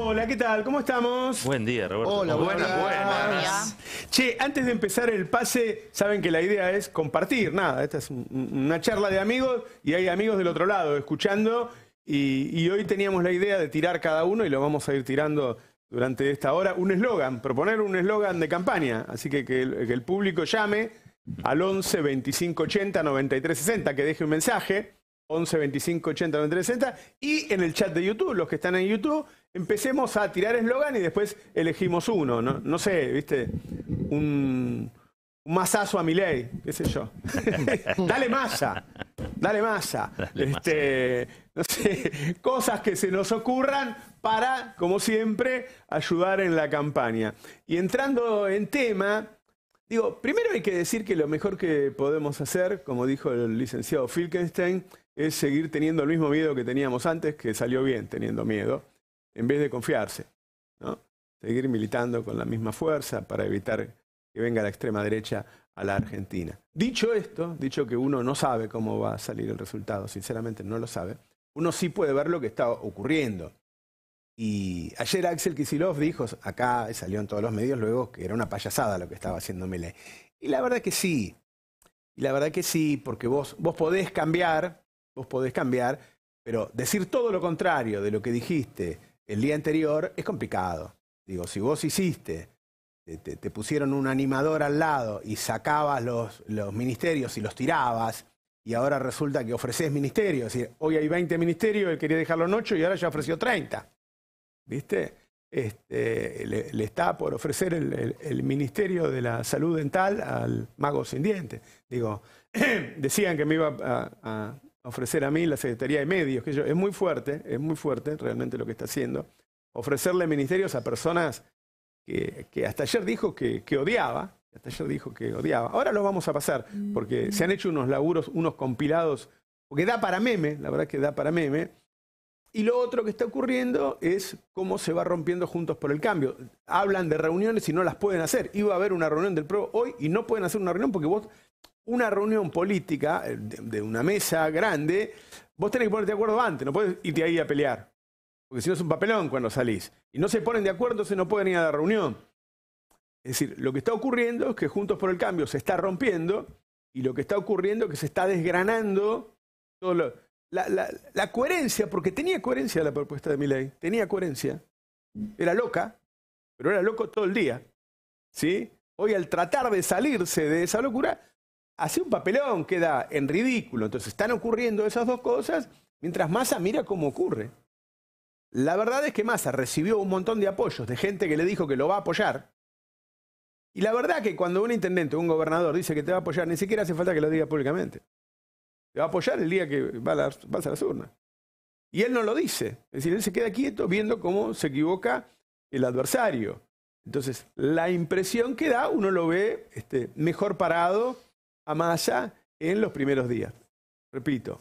Hola, ¿qué tal? ¿Cómo estamos? Buen día, Roberto. Hola, buenas, buenas. Che, antes de empezar el pase, saben que la idea es compartir, nada, esta es una charla de amigos y hay amigos del otro lado escuchando y, hoy teníamos la idea de tirar cada uno y lo vamos a ir tirando durante esta hora, un eslogan, proponer un eslogan de campaña, así que que el, público llame al 11 25 80 93 60, que deje un mensaje. 11 25 80 93 60 y en el chat de YouTube, los que están en YouTube, empecemos a tirar eslogan y después elegimos uno, ¿no? sé, ¿viste? Un, masazo a mi ley, qué sé yo. dale masa, dale masa. este, No sé, cosas que se nos ocurran para, como siempre, ayudar en la campaña. Y entrando en tema, digo, primero hay que decir que lo mejor que podemos hacer, como dijo el licenciado Filkenstein, es seguir teniendo el mismo miedo que teníamos antes, que salió bien teniendo miedo en vez de confiarse, ¿no? seguir militando con la misma fuerza para evitar que venga la extrema derecha a la Argentina. Dicho esto, dicho que uno no sabe cómo va a salir el resultado, sinceramente no lo sabe, uno sí puede ver lo que está ocurriendo. Y ayer Axel Kisilov dijo, acá salió en todos los medios luego que era una payasada lo que estaba haciendo Milei. Y la verdad que sí, y la verdad que sí, porque vos, vos podés cambiar, vos podés cambiar, pero decir todo lo contrario de lo que dijiste el día anterior es complicado. Digo, si vos hiciste, te, te pusieron un animador al lado y sacabas los, ministerios y los tirabas, y ahora resulta que ofreces ministerios. Es decir, hoy hay 20 ministerios, él quería dejarlo en 8 y ahora ya ofreció 30. ¿Viste? Este, le, está por ofrecer el, Ministerio de la Salud Dental al mago sin dientes. Digo, decían que me iba a ofrecer a mí la Secretaría de Medios, que yo, es muy fuerte, es muy fuerte realmente lo que está haciendo, ofrecerle ministerios a personas que, hasta ayer dijo que, que, odiaba, hasta ayer dijo que odiaba. Ahora los vamos a pasar, porque mm. se han hecho unos laburos, unos compilados, porque da para meme, la verdad que da para meme. Y lo otro que está ocurriendo es cómo se va rompiendo Juntos por el Cambio. Hablan de reuniones y no las pueden hacer. Iba a haber una reunión del PRO hoy y no pueden hacer una reunión porque vos una reunión política, eh, de, una mesa grande, vos tenés que ponerte de acuerdo antes, no puedes irte ahí a pelear. Porque si no es un papelón cuando salís. Y no se ponen de acuerdo, se no pueden ir a la reunión. Es decir, lo que está ocurriendo es que Juntos por el Cambio se está rompiendo y lo que está ocurriendo es que se está desgranando todo lo, la, coherencia, porque tenía coherencia la propuesta de mi ley, tenía coherencia. Era loca, pero era loco todo el día. ¿sí? Hoy al tratar de salirse de esa locura, hace un papelón, queda en ridículo. Entonces están ocurriendo esas dos cosas mientras Massa mira cómo ocurre. La verdad es que Massa recibió un montón de apoyos de gente que le dijo que lo va a apoyar. Y la verdad que cuando un intendente o un gobernador dice que te va a apoyar, ni siquiera hace falta que lo diga públicamente. Te va a apoyar el día que pasa a, las urnas. Y él no lo dice. Es decir, él se queda quieto viendo cómo se equivoca el adversario. Entonces, la impresión que da, uno lo ve este, mejor parado a Massa en los primeros días. Repito,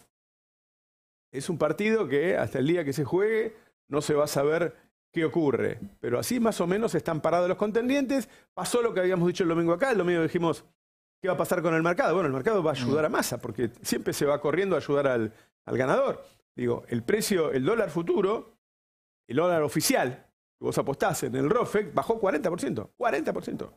es un partido que hasta el día que se juegue no se va a saber qué ocurre. Pero así más o menos están parados los contendientes. Pasó lo que habíamos dicho el domingo acá. El domingo dijimos, ¿qué va a pasar con el mercado? Bueno, el mercado va a ayudar a masa, porque siempre se va corriendo a ayudar al, ganador. Digo, el precio, el dólar futuro, el dólar oficial, que vos apostás en el ROFEC, bajó 40%. 40%.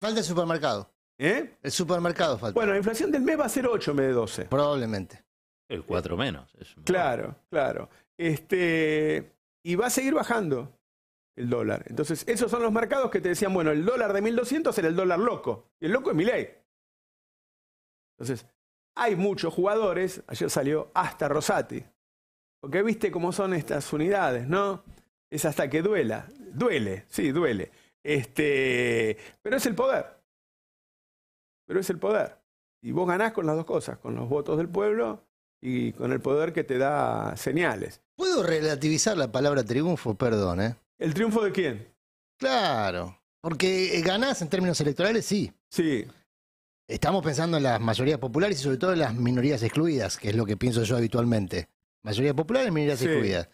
Falta el supermercado. ¿Eh? El supermercado falta. Bueno, la inflación del mes va a ser 8 en vez de 12. Probablemente. El 4 menos. Es claro, claro. Este, y va a seguir bajando el dólar. Entonces, esos son los mercados que te decían, bueno, el dólar de 1200 era el dólar loco. Y el loco es mi ley. Entonces, hay muchos jugadores. Ayer salió hasta Rosati. Porque viste cómo son estas unidades, ¿no? Es hasta que duela. Duele, sí, duele. Este, pero es el poder pero es el poder. Y vos ganás con las dos cosas, con los votos del pueblo y con el poder que te da señales. ¿Puedo relativizar la palabra triunfo? Perdón, ¿eh? ¿El triunfo de quién? Claro, porque eh, ganás en términos electorales, sí. Sí. Estamos pensando en las mayorías populares y sobre todo en las minorías excluidas, que es lo que pienso yo habitualmente. Mayoría popular y minorías excluidas.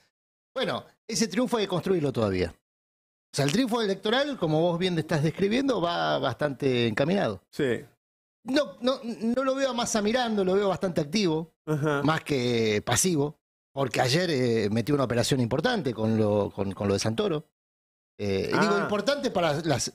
Bueno, ese triunfo hay que construirlo todavía. O sea, el triunfo electoral, como vos bien estás describiendo, va bastante encaminado. Sí. No, no, no lo veo más a mirando, lo veo bastante activo, más que pasivo, porque ayer eh, metió una operación importante con lo, con, con lo de Santoro. Eh, digo, ah. importante para las,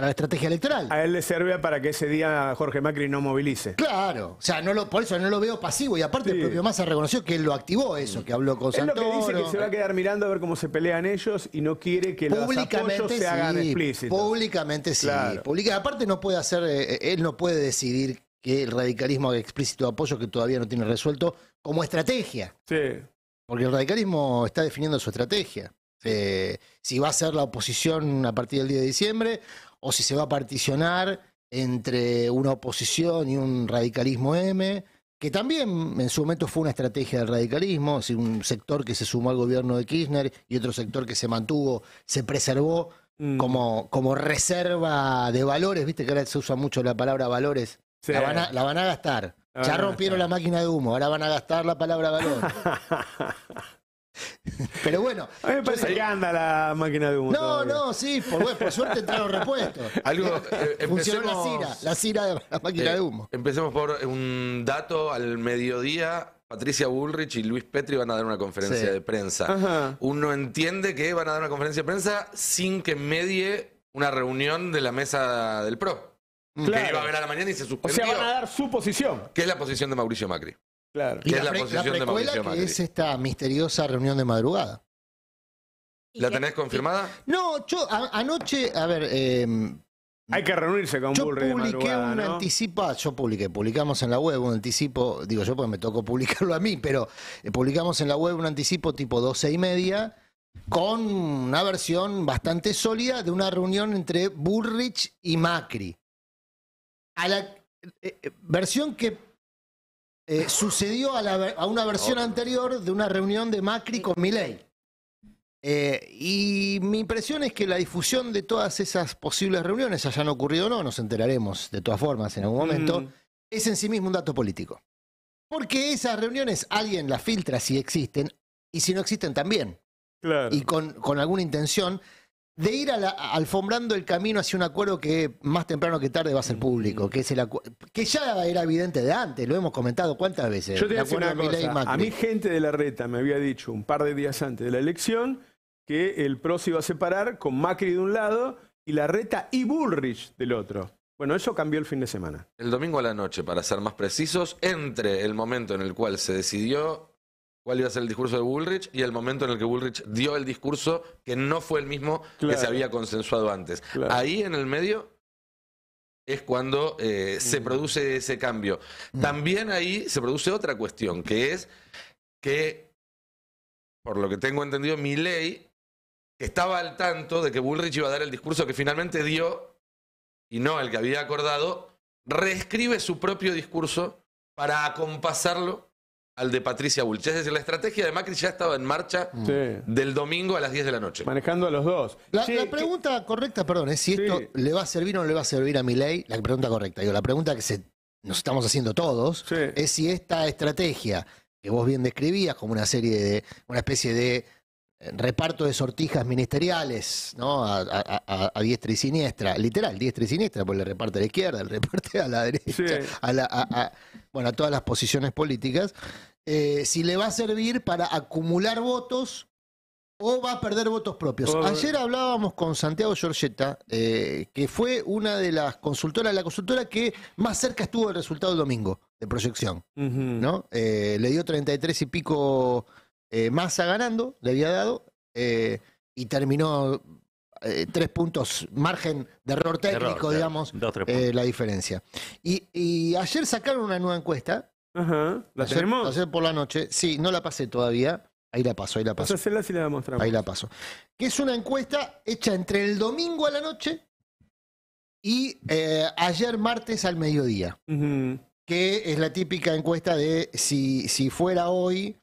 la estrategia electoral. A él le sirve para que ese día Jorge Macri no movilice. Claro, o sea, no lo, por eso no lo veo pasivo y aparte el propio Massa reconoció que él lo activó eso, que habló con Santoro. Él lo que dice que se va a quedar mirando a ver cómo se pelean ellos y no quiere que los apoyos se haga explícito Públicamente sí, aparte no puede hacer, eh, eh, él no puede decidir que el radicalismo haga explícito apoyo que todavía no tiene resuelto como estrategia. Sí. Porque el radicalismo está definiendo su estrategia. Eh, si va a ser la oposición a partir del día de diciembre o si se va a particionar entre una oposición y un radicalismo M, que también en su momento fue una estrategia del radicalismo, si un sector que se sumó al gobierno de Kirchner y otro sector que se mantuvo, se preservó mm. como, como reserva de valores, viste que ahora se usa mucho la palabra valores, la, van a, gastar. ya rompieron la máquina de humo, ahora van a gastar la palabra valor. Pero bueno. A mí me parece que anda la máquina de humo. No, no, sí, por, suerte entraron repuestos. Algo, eh, Funcionó la cira, la cira de la máquina eh, de humo. Empecemos por un dato al mediodía. Patricia Bullrich y Luis Petri van a dar una conferencia de prensa. Uno entiende que van a dar una conferencia de prensa sin que medie una reunión de la mesa del PRO. Que iba a ver a la mañana y se suspendió. O sea, van a dar su posición. ¿Qué es la posición de Mauricio Macri. Claro. Y la, que es esta misteriosa reunión de madrugada. ¿La tenés confirmada? No, yo anoche, a ver. Em, Hay que reunirse con yo Yo publiqué un anticipo, ah, yo publiqué, publicamos en la web un anticipo, digo yo porque me tocó publicarlo a mí, pero eh, publicamos en la web un anticipo tipo 12 y media con una versión bastante sólida de una reunión entre Bullrich y Macri. A la eh, eh, versión que eh, sucedió a, una versión anterior de una reunión de Macri con Milei. Eh, y mi impresión es que la difusión de todas esas posibles reuniones, hayan ocurrido o no, nos enteraremos de todas formas en algún mm. momento, es en sí mismo un dato político. Porque esas reuniones alguien las filtra si existen y si no existen también. Claro. Y con alguna intención de ir alfombrando el camino hacia un acuerdo que más temprano que tarde va a ser mm. público, que es que ya era evidente de antes, lo hemos comentado cuántas veces. Yo te voy a una cosa, a mí gente de la reta me había dicho un par de días antes de la elección que el PRO se iba a separar con Macri de un lado y la reta y Bullrich del otro. Bueno, eso cambió el fin de semana. El domingo a la noche, para ser más precisos, entre el momento en el cual se decidió cuál iba a ser el discurso de Bullrich y el momento en el que Bullrich dio el discurso que no fue el mismo que se había consensuado antes. Ahí en el medio es cuando eh, se mm. produce ese cambio. Mm. También ahí se produce otra cuestión, que es que, por lo que tengo entendido, mi ley estaba al tanto de que Bullrich iba a dar el discurso que finalmente dio y no el que había acordado, reescribe su propio discurso para acompasarlo al de Patricia Bullrich. Es decir, la estrategia de Macri ya estaba en marcha mm. del domingo a las 10 de la noche. Manejando a los dos. La, pregunta correcta, perdón, es si esto le va a servir o no le va a servir a mi ley. La pregunta correcta, digo, la pregunta que se, nos estamos haciendo todos es si esta estrategia que vos bien describías como una serie de, una especie de eh, reparto de sortijas ministeriales, ¿no? A, diestra y siniestra, literal, diestra y siniestra, porque le reparte a la izquierda, le reparte a la derecha, a, la, bueno, a todas las posiciones políticas. Eh, si le va a servir para acumular votos o va a perder votos propios. Ayer hablábamos con Santiago Giorgetta, eh, que fue una de las consultoras, la consultora que más cerca estuvo del resultado el domingo de proyección, ¿no? Eh, le dio 33 y pico más a ganando, le había dado, y terminó tres puntos, margen de error técnico, digamos, la diferencia. Y, y, ayer sacaron una nueva encuesta Ajá. ¿La ayer, por la noche. Sí, no la pasé todavía. Ahí la paso, ahí la paso. si la mostramos. Ahí la paso. Que es una encuesta hecha entre el domingo a la noche y eh, ayer martes al mediodía. Que es la típica encuesta de si, si fuera hoy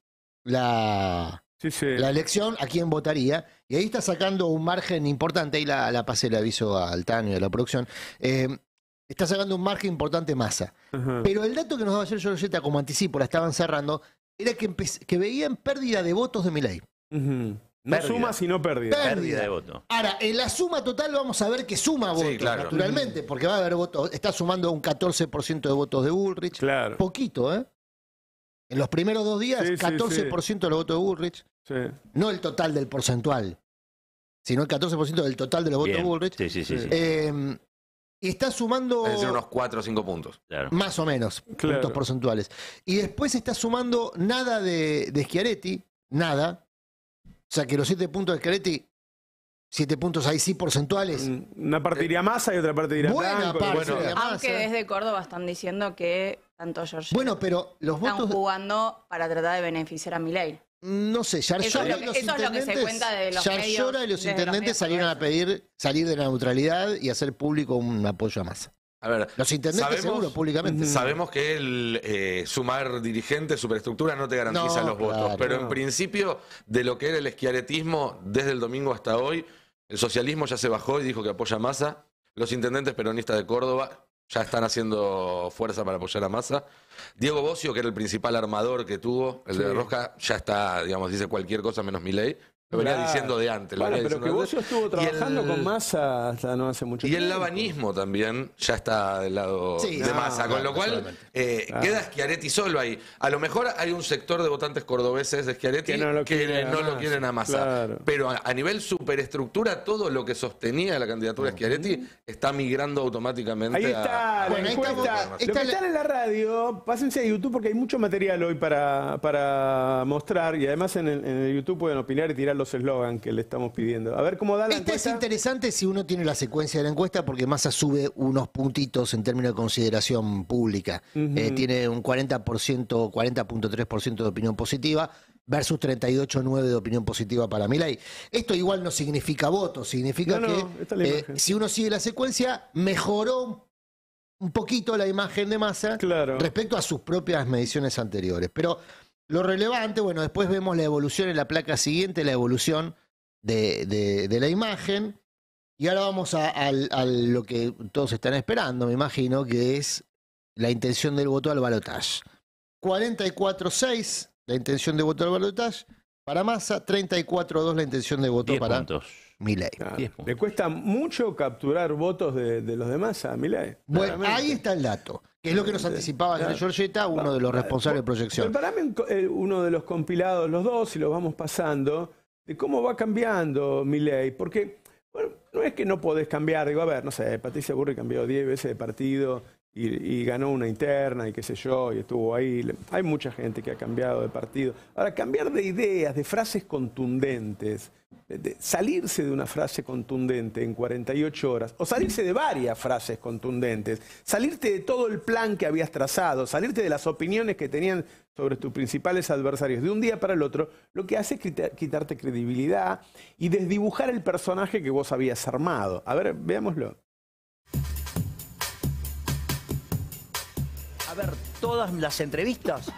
la, la elección, ¿a quién votaría? Y ahí está sacando un margen importante, ahí la, la pasé, le aviso al Tano y a la producción. Eh, está sacando un margen importante masa. Pero el dato que nos daba ayer Giorgetta, como anticipo, la estaban cerrando, era que, que veían pérdida de votos de Milei. No suma, sino pérdida. pérdida. de votos. Ahora, en la suma total vamos a ver que suma votos, naturalmente, porque va a haber votos. Está sumando un 14% de votos de Bullrich. Claro. Poquito, ¿eh? En los primeros dos días, 14% de los votos de Bullrich. No el total del porcentual, sino el 14% del total de los votos de Bullrich. Sí, sí, sí. Eh, y está sumando. unos 4 o 5 puntos. Más o menos, puntos porcentuales. Y después está sumando nada de, de Schiaretti, nada. O sea que los 7 puntos de Schiaretti, 7 puntos ahí sí porcentuales. Mm, una parte iría más y otra parte iría Buena parte Aunque desde Córdoba están diciendo que tanto George. Bueno, pero los votos. Están jugando para tratar de beneficiar a Milei. No sé, ya eso es lo que, los intendentes, se cuenta de los intendentes salieron a pedir salir de la neutralidad y hacer público un apoyo a masa. A ver, los intendentes sabemos, seguro, públicamente. Mm. Sabemos que el eh, sumar dirigentes, superestructura, no te garantiza los votos. Pero en principio, de lo que era el esquiaretismo desde el domingo hasta hoy, el socialismo ya se bajó y dijo que apoya a Massa. Los intendentes peronistas de Córdoba ya están haciendo fuerza para apoyar a Massa. Diego Bocio, que era el principal armador que tuvo, el de Rosca, ya está, digamos, dice cualquier cosa menos mi ley, lo venía diciendo de antes. pero que vos estuvo trabajando con Massa hasta no hace mucho y tiempo. Y el labanismo también ya está del lado de masa, con lo cual eh, queda Schiaretti solo ahí. A lo mejor hay un sector de votantes cordobeses de Schiaretti que no lo, quieren a Massa. Pero a, nivel superestructura, todo lo que sostenía la candidatura de Schiaretti está migrando automáticamente. Ahí está, la Está, lo que están en la radio, pásense a YouTube porque hay mucho material hoy para, para mostrar y además en en el YouTube pueden opinar y tirar los eslogans que le estamos pidiendo. A ver cómo da la Esta encuesta. es interesante si uno tiene la secuencia de la encuesta porque Massa sube unos puntitos en términos de consideración pública. Eh, tiene un 40%, 40.3% de opinión positiva versus 38.9 de opinión positiva para Milay. Esto igual no significa voto, significa que eh, si uno sigue la secuencia, mejoró un poquito la imagen de Massa respecto a sus propias mediciones anteriores. Pero lo relevante, bueno, después vemos la evolución en la placa siguiente, la evolución de, la imagen. Y ahora vamos a, lo que todos están esperando, me imagino, que es la intención del voto al balotaje. 44.6, la intención de voto al balotaje para Massa, 34.2 la intención de voto para puntos. Ah, ¿Le cuesta mucho capturar votos de, los de Massa a Milei? Bueno, ahí está el dato es lo que nos anticipaba el señor uno de los responsables de proyección. Preparame un, eh, uno de los compilados, los dos, y los vamos pasando, de cómo va cambiando mi ley. Porque, bueno, no es que no podés cambiar. Digo, a ver, no sé, Patricia Burri cambió 10 veces de partido y, ganó una interna y qué sé yo, y estuvo ahí. Hay mucha gente que ha cambiado de partido. Ahora, cambiar de ideas, de frases contundentes, salirse de una frase contundente en 48 horas, o salirse de varias frases contundentes, salirte de todo el plan que habías trazado, salirte de las opiniones que tenían sobre tus principales adversarios de un día para el otro, lo que hace es quitarte credibilidad y desdibujar el personaje que vos habías armado. A ver, veámoslo. A ver, todas las entrevistas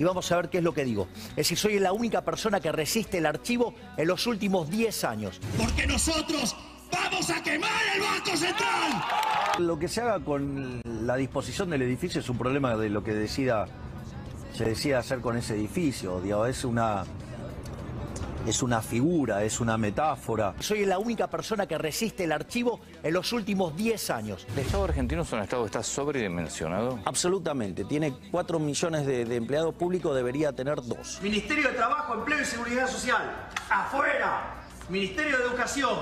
y vamos a ver qué es lo que digo. Es decir, soy la única persona que resiste el archivo en los últimos 10 años. Porque nosotros vamos a quemar el Banco Central. Lo que se haga con la disposición del edificio es un problema de lo que decida, se decida hacer con ese edificio. es una es una figura, es una metáfora. Soy la única persona que resiste el archivo en los últimos 10 años. ¿El Estado argentino es un Estado que está sobredimensionado? Absolutamente. Tiene 4 millones de, empleados públicos, debería tener 2. Ministerio de Trabajo, Empleo y Seguridad Social, afuera. Ministerio de Educación,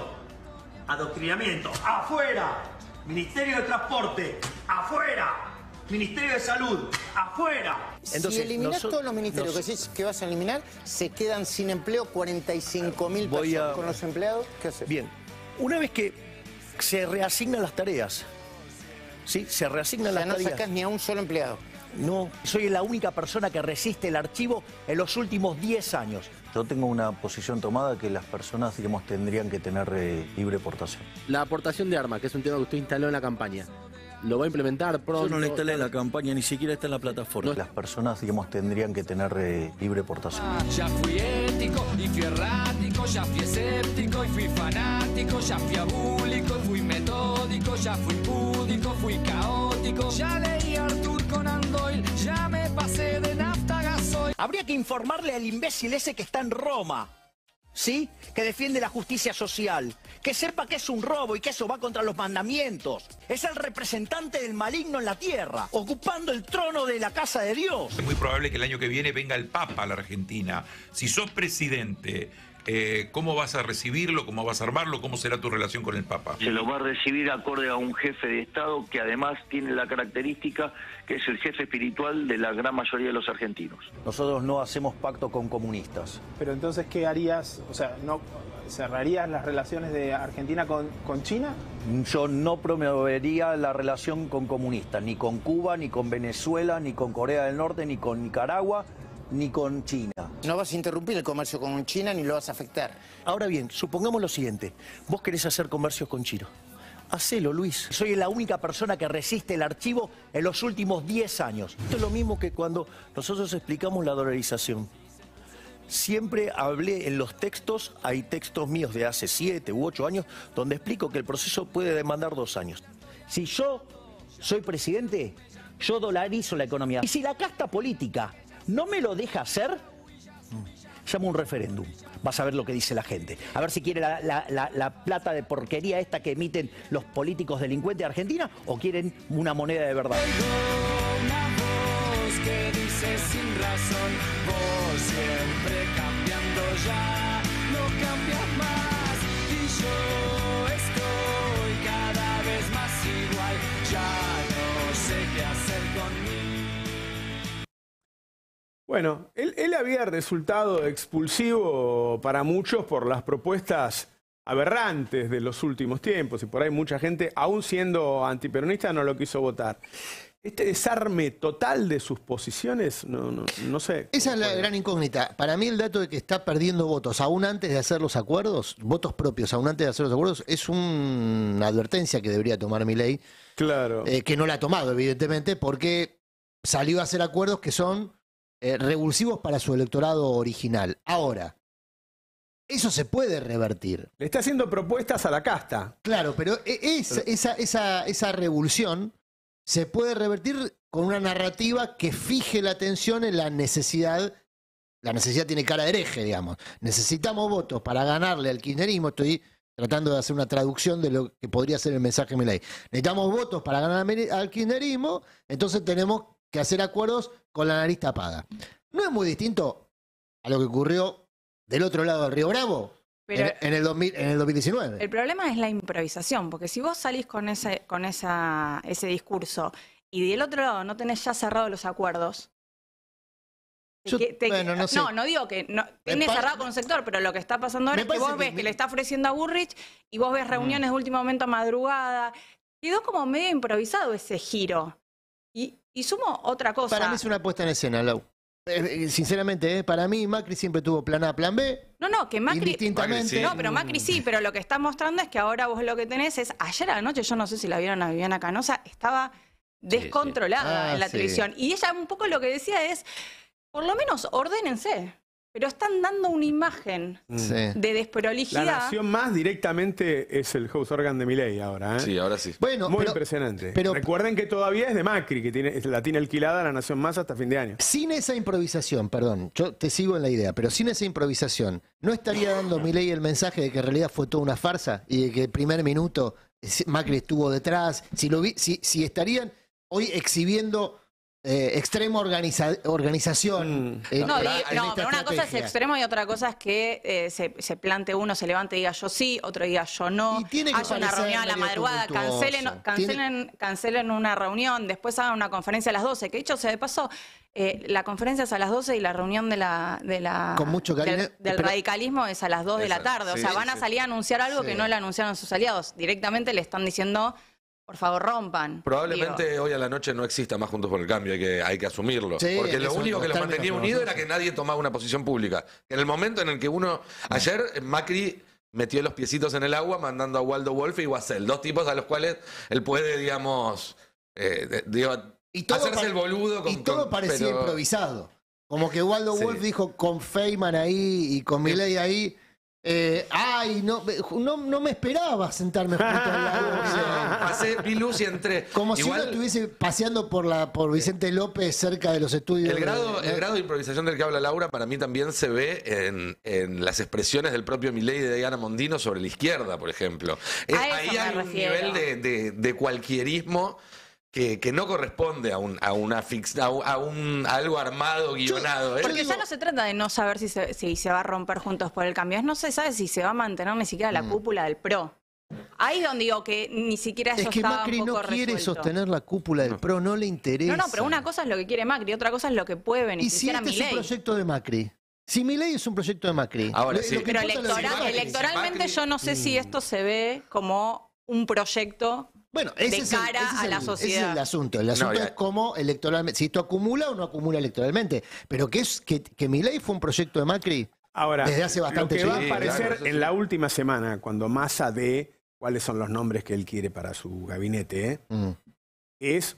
adoctrinamiento, afuera. Ministerio de Transporte, afuera. Ministerio de Salud, afuera. si eliminas todos los ministerios que que vas a eliminar, se quedan sin empleo 45 mil personas con los empleados. ¿Qué haces? Bien, una vez que se reasignan las tareas, ¿sí? Se reasignan las no tareas. ni a un solo empleado. No, soy la única persona que resiste el archivo en los últimos 10 años. Yo tengo una posición tomada que las personas, digamos, tendrían que tener eh, libre portación. La aportación de armas, que es un tema que usted instaló en la campaña lo va a implementar pronto. Yo no le instalé la campaña, ni siquiera está en la plataforma. Las personas, digamos, tendrían que tener eh, libre portación. Ah, ya fui ético y fui errático, ya fui escéptico y fui fanático, ya fui abúlico y fui metódico, ya fui púdico, fui caótico. Ya leí Arthur Conan Doyle, ya me pasé de nafta gasoil. Habría que informarle al imbécil ese que está en Roma ¿sí? Que defiende la justicia social, que sepa que es un robo y que eso va contra los mandamientos. Es el representante del maligno en la tierra, ocupando el trono de la casa de Dios. Es muy probable que el año que viene venga el Papa a la Argentina. Si sos presidente eh, ¿Cómo vas a recibirlo? ¿Cómo vas a armarlo? ¿Cómo será tu relación con el Papa? Se lo va a recibir acorde a un jefe de Estado que además tiene la característica que es el jefe espiritual de la gran mayoría de los argentinos. Nosotros no hacemos pacto con comunistas. Pero entonces, ¿qué harías? O sea, cerrarías las relaciones de Argentina con China? Yo no promovería la relación con comunistas, ni con Cuba, ni con Venezuela, ni con Corea del Norte, ni con Nicaragua ni con China. No vas a interrumpir el comercio con China ni lo vas a afectar. Ahora bien, supongamos lo siguiente. Vos querés hacer comercios con CHINO, Hacelo, Luis. Soy la única persona que resiste el archivo en los últimos 10 años. Esto es lo mismo que cuando nosotros explicamos la dolarización. Siempre hablé en los textos, hay textos míos de hace 7 u 8 años, donde explico que el proceso puede demandar dos años. Si yo soy presidente, yo dolarizo la economía. Y si la casta política no me lo deja hacer, llamo un referéndum. Vas a ver lo que dice la gente. A ver si quiere la, plata de porquería esta que emiten los políticos delincuentes de Argentina o quieren una moneda de verdad. que sin razón, vos siempre cambiando ya, no cambias más. Y Bueno, él, había resultado expulsivo para muchos por las propuestas aberrantes de los últimos tiempos y por ahí mucha gente, aún siendo antiperonista, no lo quiso votar. Este desarme total de sus posiciones, no, no, sé. Esa es la gran incógnita. Para mí el dato de que está perdiendo votos, aún antes de hacer los acuerdos, votos propios, aún antes de hacer los acuerdos, es una advertencia que debería tomar mi ley. Claro. Eh, que no la ha tomado, evidentemente, porque salió a hacer acuerdos que son eh, revulsivos para su electorado original. Ahora, eso se puede revertir. Le está haciendo propuestas a la casta. Claro, pero, e, Esa, esa, esa revulsión se puede revertir con una narrativa que fije la atención en la necesidad la necesidad tiene cara de hereje, digamos. Necesitamos votos para ganarle al kirchnerismo. Estoy tratando de hacer una traducción de lo que podría ser el mensaje de ley. Necesitamos votos para ganarle al kirchnerismo, entonces tenemos que hacer acuerdos con la nariz tapada. No es muy distinto a lo que ocurrió del otro lado del Río Bravo en, el 2019. El problema es la improvisación, porque si vos salís con ese, con esa, ese discurso y del otro lado no tenés ya cerrados los acuerdos, no, no, digo que no, cerrado con un sector, pero lo que está pasando ahora es que vos ves que, le está ofreciendo a Burrich y vos ves mm. reuniones de último momento a madrugada. Quedó como medio improvisado ese giro. Y, sumo otra cosa. Para mí es una puesta en escena, Lau. Eh, eh, sinceramente, eh, para mí Macri siempre tuvo plan A, plan B. No, no, que Macri. No, pero Macri sí, pero lo que está mostrando es que ahora vos lo que tenés es. Ayer anoche, yo no sé si la vieron a Viviana Canosa, estaba descontrolada en la ah, televisión. Y ella un poco lo que decía es: por lo menos ordénense pero están dando una imagen mm. de desprolijidad. La nación más directamente es el house organ de Miley ahora. ¿eh? Sí, ahora sí. Bueno, Muy impresionante. Recuerden que todavía es de Macri, que la tiene alquilada la nación más hasta fin de año. Sin esa improvisación, perdón, yo te sigo en la idea, pero sin esa improvisación, ¿no estaría dando Miley el mensaje de que en realidad fue toda una farsa y de que el primer minuto eh, Macri estuvo detrás? Si, lo si, si estarían hoy exhibiendo eh, extremo organización. Mm. no, pero una cosa es extremo y otra cosa es que eh, se, plante uno, se levante y diga yo sí, otro diga yo no. Haya una reunión a la madrugada, cancelen, cancelen, cancelen, una reunión, después hagan una conferencia a las 12. Que dicho se de paso, eh, la conferencia es a las 12 y la reunión de la, del, radicalismo es a las 2 de la tarde. o sea, van a salir a anunciar algo que no le anunciaron sus aliados. Directamente le están diciendo por favor, rompan. Probablemente hoy a la noche no exista más Juntos por el Cambio, hay que, hay que asumirlo. porque lo único que los mantenía unidos era que nadie tomaba una posición pública. En el momento en el que uno. Ayer Macri metió los piecitos en el agua mandando a Waldo Wolf y Wassel, dos tipos a los cuales él puede, digamos, eh, y todo hacerse el boludo. y todo parecía improvisado. Como que Waldo Wolf dijo con Feynman ahí y con Miley ahí eh, ay, no, no, me esperaba sentarme junto al lado. luz y entré. Como si uno estuviese paseando por, la, por Vicente López cerca de los estudios. El grado, de, el grado de improvisación del que habla Laura para mí también se ve en, las expresiones del propio Milei de Diana Mondino sobre la izquierda, por ejemplo. Eh, ahí hay un nivel de, de cualquierismo que, no corresponde a un a una a, un, algo armado guionado. ¿eh? Porque ya no se trata de no saber si se, va a romper juntos por el cambio, es no se sabe si se va a mantener ni siquiera la mm. cúpula del PRO. Ahí es donde digo que ni siquiera eso Es que Macri no quiere sostener la cúpula del PRO, no le interesa. No, no, pero una cosa es lo que quiere Macri, otra cosa es lo que puede beneficiar ¿Y si este es un proyecto de Macri. Si mi ley es un proyecto de Macri. Ahora sí. pero electoralmente yo no sé si mm. esto se ve como un proyecto bueno, ese, es, el, la sociedad. asunto. El asunto es cómo electoralmente, si esto acumula o no acumula electoralmente. Pero que es que, mi fue un proyecto de Macri Ahora, desde hace bastante tiempo. Lo que va a aparecer en la última semana, cuando Massa dé cuáles son los nombres que él quiere para su gabinete, ¿eh? mm. es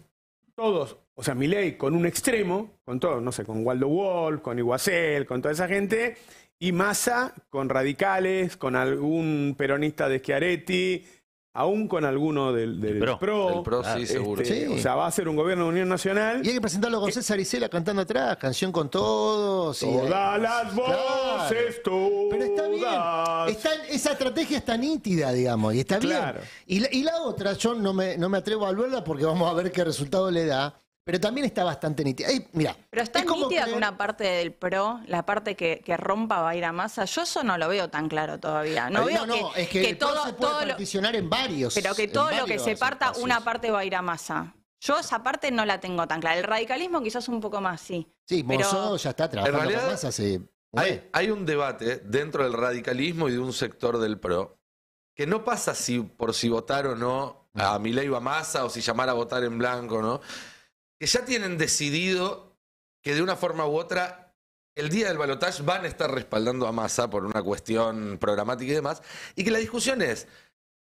todos, o sea, Milei con un extremo, con todos, no sé, con Waldo Wolf, con Iguacel, con toda esa gente, y Massa con radicales, con algún peronista de Schiaretti, aún con alguno del, pro. sí, este, seguro. O sea, va a ser un gobierno de unión nacional. Y hay que presentarlo con eh, César Isela cantando atrás, canción con todos. Todas las voces, tú. Pero está bien. esa estrategia está nítida, digamos, y está bien. Y la, otra, yo no me, no me atrevo a hablarla porque vamos a ver qué resultado le da. Pero también está bastante nítida. mira, pero está es nítida que una parte del PRO, la parte que, rompa va a ir a masa. Yo eso no lo veo tan claro todavía. No, veo no, que, es que, todo, se puede en varios. Pero que todo lo que se parta, una parte va a ir a masa. Yo esa parte no la tengo tan clara. El radicalismo quizás un poco más, sí. Sí, pero ya está trabajando realidad, Hay, un debate dentro del radicalismo y de un sector del PRO que no pasa si, por si votar o no a Milei o o si llamar a votar en blanco, ¿no? que ya tienen decidido que de una forma u otra el día del balotaje van a estar respaldando a Massa por una cuestión programática y demás, y que la discusión es,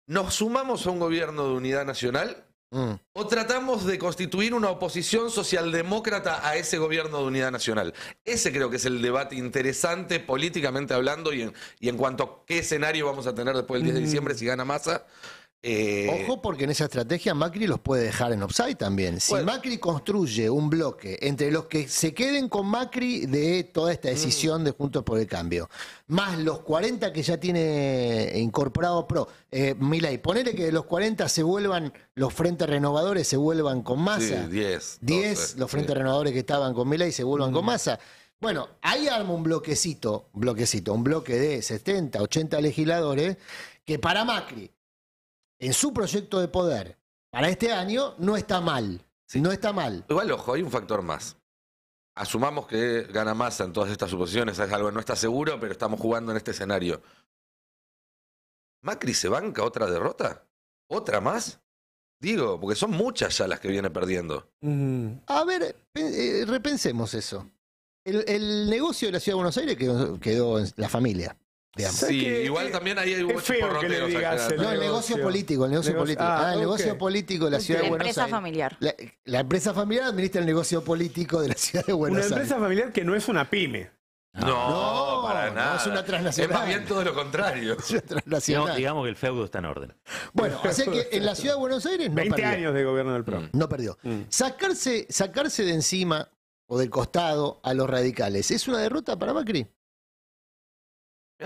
¿nos sumamos a un gobierno de unidad nacional mm. o tratamos de constituir una oposición socialdemócrata a ese gobierno de unidad nacional? Ese creo que es el debate interesante políticamente hablando y y en cuanto a qué escenario vamos a tener después del 10 de mm. diciembre si gana Massa Ojo, eh, porque en esa estrategia Macri los puede dejar en offside también. Si Macri construye un bloque entre los que se queden con Macri de toda esta mm. decisión de Juntos por el Cambio, más los 40 que ya tiene incorporado Pro, eh, Milay, ponele que de los 40 se vuelvan los frentes renovadores, se vuelvan con masa. 10. 10, los frentes renovadores que estaban con Milay se vuelvan con mm. masa. Bueno, ahí arma un bloquecito, bloquecito, un bloque de 70, 80 legisladores que para Macri en su proyecto de poder para este año no está mal. Si No está mal. Igual, ojo, hay un factor más. Asumamos que gana masa en todas estas suposiciones, es algo no está seguro, pero estamos jugando en este escenario. ¿Macri se banca otra derrota? ¿Otra más? Digo, porque son muchas ya las que viene perdiendo. Mm. A ver, eh, repensemos eso. El, negocio de la Ciudad de Buenos Aires quedó en la familia. Sí, igual eh, también hay un el No, el negocio político, el negocio, político. Ah, ah, el negocio político de la ciudad de Buenos Aires. La empresa familiar. La, empresa familiar administra el negocio político de la ciudad de Buenos Aires. Una empresa familiar que no es una pyme. No, no, para nada. es una transnacional. Es más bien todo lo contrario. digamos que el feudo está en orden. Bueno, así que en la ciudad de Buenos Aires 20 años de gobierno del PRO. Mm. No perdió. Mm. Sacarse, sacarse de encima o del costado a los radicales, ¿es una derrota para Macri?